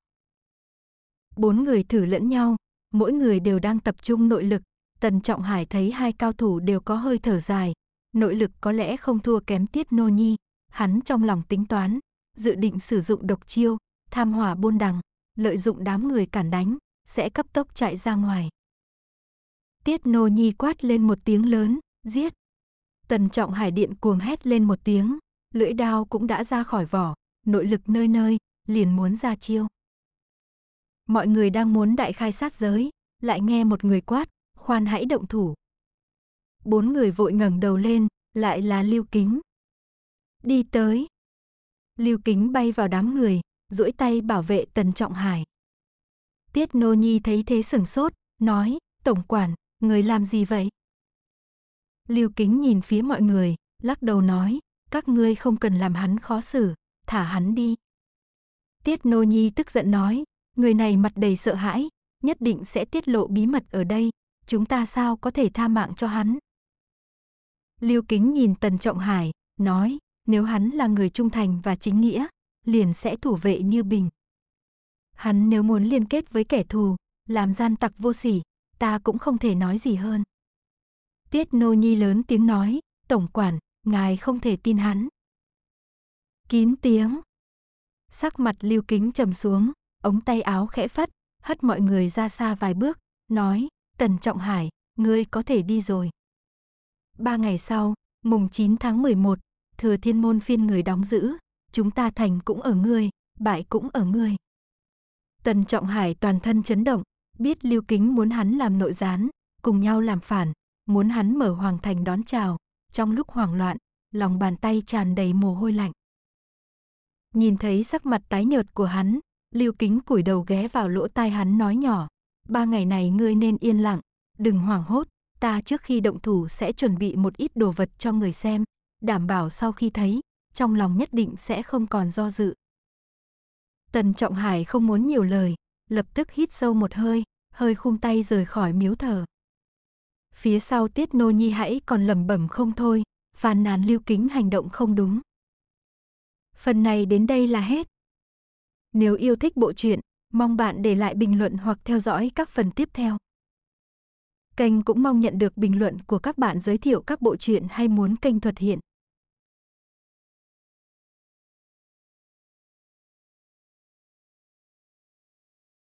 Bốn người thử lẫn nhau, mỗi người đều đang tập trung nội lực. Tần Trọng Hải thấy hai cao thủ đều có hơi thở dài, nội lực có lẽ không thua kém tiết nô nhi. Hắn trong lòng tính toán, dự định sử dụng độc chiêu, tham hỏa buôn đằng, lợi dụng đám người cản đánh, sẽ cấp tốc chạy ra ngoài. Tiết nô nhi quát lên một tiếng lớn, giết. Tần trọng hải điện cuồng hét lên một tiếng, lưỡi đao cũng đã ra khỏi vỏ, nội lực nơi nơi, liền muốn ra chiêu. Mọi người đang muốn đại khai sát giới, lại nghe một người quát, khoan hãy động thủ. Bốn người vội ngẩng đầu lên, lại là Lưu Kính. Đi tới. Lưu Kính bay vào đám người, duỗi tay bảo vệ Tần Trọng Hải. Tiết Nô Nhi thấy thế sửng sốt, nói, Tổng quản, người làm gì vậy? Lưu Kính nhìn phía mọi người, lắc đầu nói, các ngươi không cần làm hắn khó xử, thả hắn đi. Tiết Nô Nhi tức giận nói, Người này mặt đầy sợ hãi, nhất định sẽ tiết lộ bí mật ở đây, chúng ta sao có thể tha mạng cho hắn. Lưu Kính nhìn Tần Trọng Hải, nói, nếu hắn là người trung thành và chính nghĩa, liền sẽ thủ vệ như bình. Hắn nếu muốn liên kết với kẻ thù, làm gian tặc vô sỉ, ta cũng không thể nói gì hơn. Tiết Nô Nhi lớn tiếng nói, Tổng quản, ngài không thể tin hắn. Kín tiếng. Sắc mặt Lưu Kính trầm xuống, ống tay áo khẽ phất, hất mọi người ra xa vài bước, nói, Tần Trọng Hải, ngươi có thể đi rồi. Ba ngày sau, mùng 9 tháng 11, thừa thiên môn phiên người đóng giữ, chúng ta thành cũng ở ngươi, bại cũng ở ngươi. Tần Trọng Hải toàn thân chấn động, biết Lưu Kính muốn hắn làm nội gián, cùng nhau làm phản, muốn hắn mở hoàng thành đón chào, trong lúc hoảng loạn, lòng bàn tay tràn đầy mồ hôi lạnh. Nhìn thấy sắc mặt tái nhợt của hắn, Lưu Kính cúi đầu ghé vào lỗ tai hắn nói nhỏ. Ba ngày này ngươi nên yên lặng, đừng hoảng hốt. Ta trước khi động thủ sẽ chuẩn bị một ít đồ vật cho người xem, đảm bảo sau khi thấy, trong lòng nhất định sẽ không còn do dự. Tần Trọng Hải không muốn nhiều lời, lập tức hít sâu một hơi, hơi khung tay rời khỏi miếu thờ. Phía sau Tiết Nô Nhi hãy còn lẩm bẩm không thôi, phàn nàn lưu kính hành động không đúng. Phần này đến đây là hết nếu yêu thích bộ truyện, mong bạn để lại bình luận hoặc theo dõi các phần tiếp theo. Kênh cũng mong nhận được bình luận của các bạn giới thiệu các bộ truyện hay muốn kênh thuật hiện.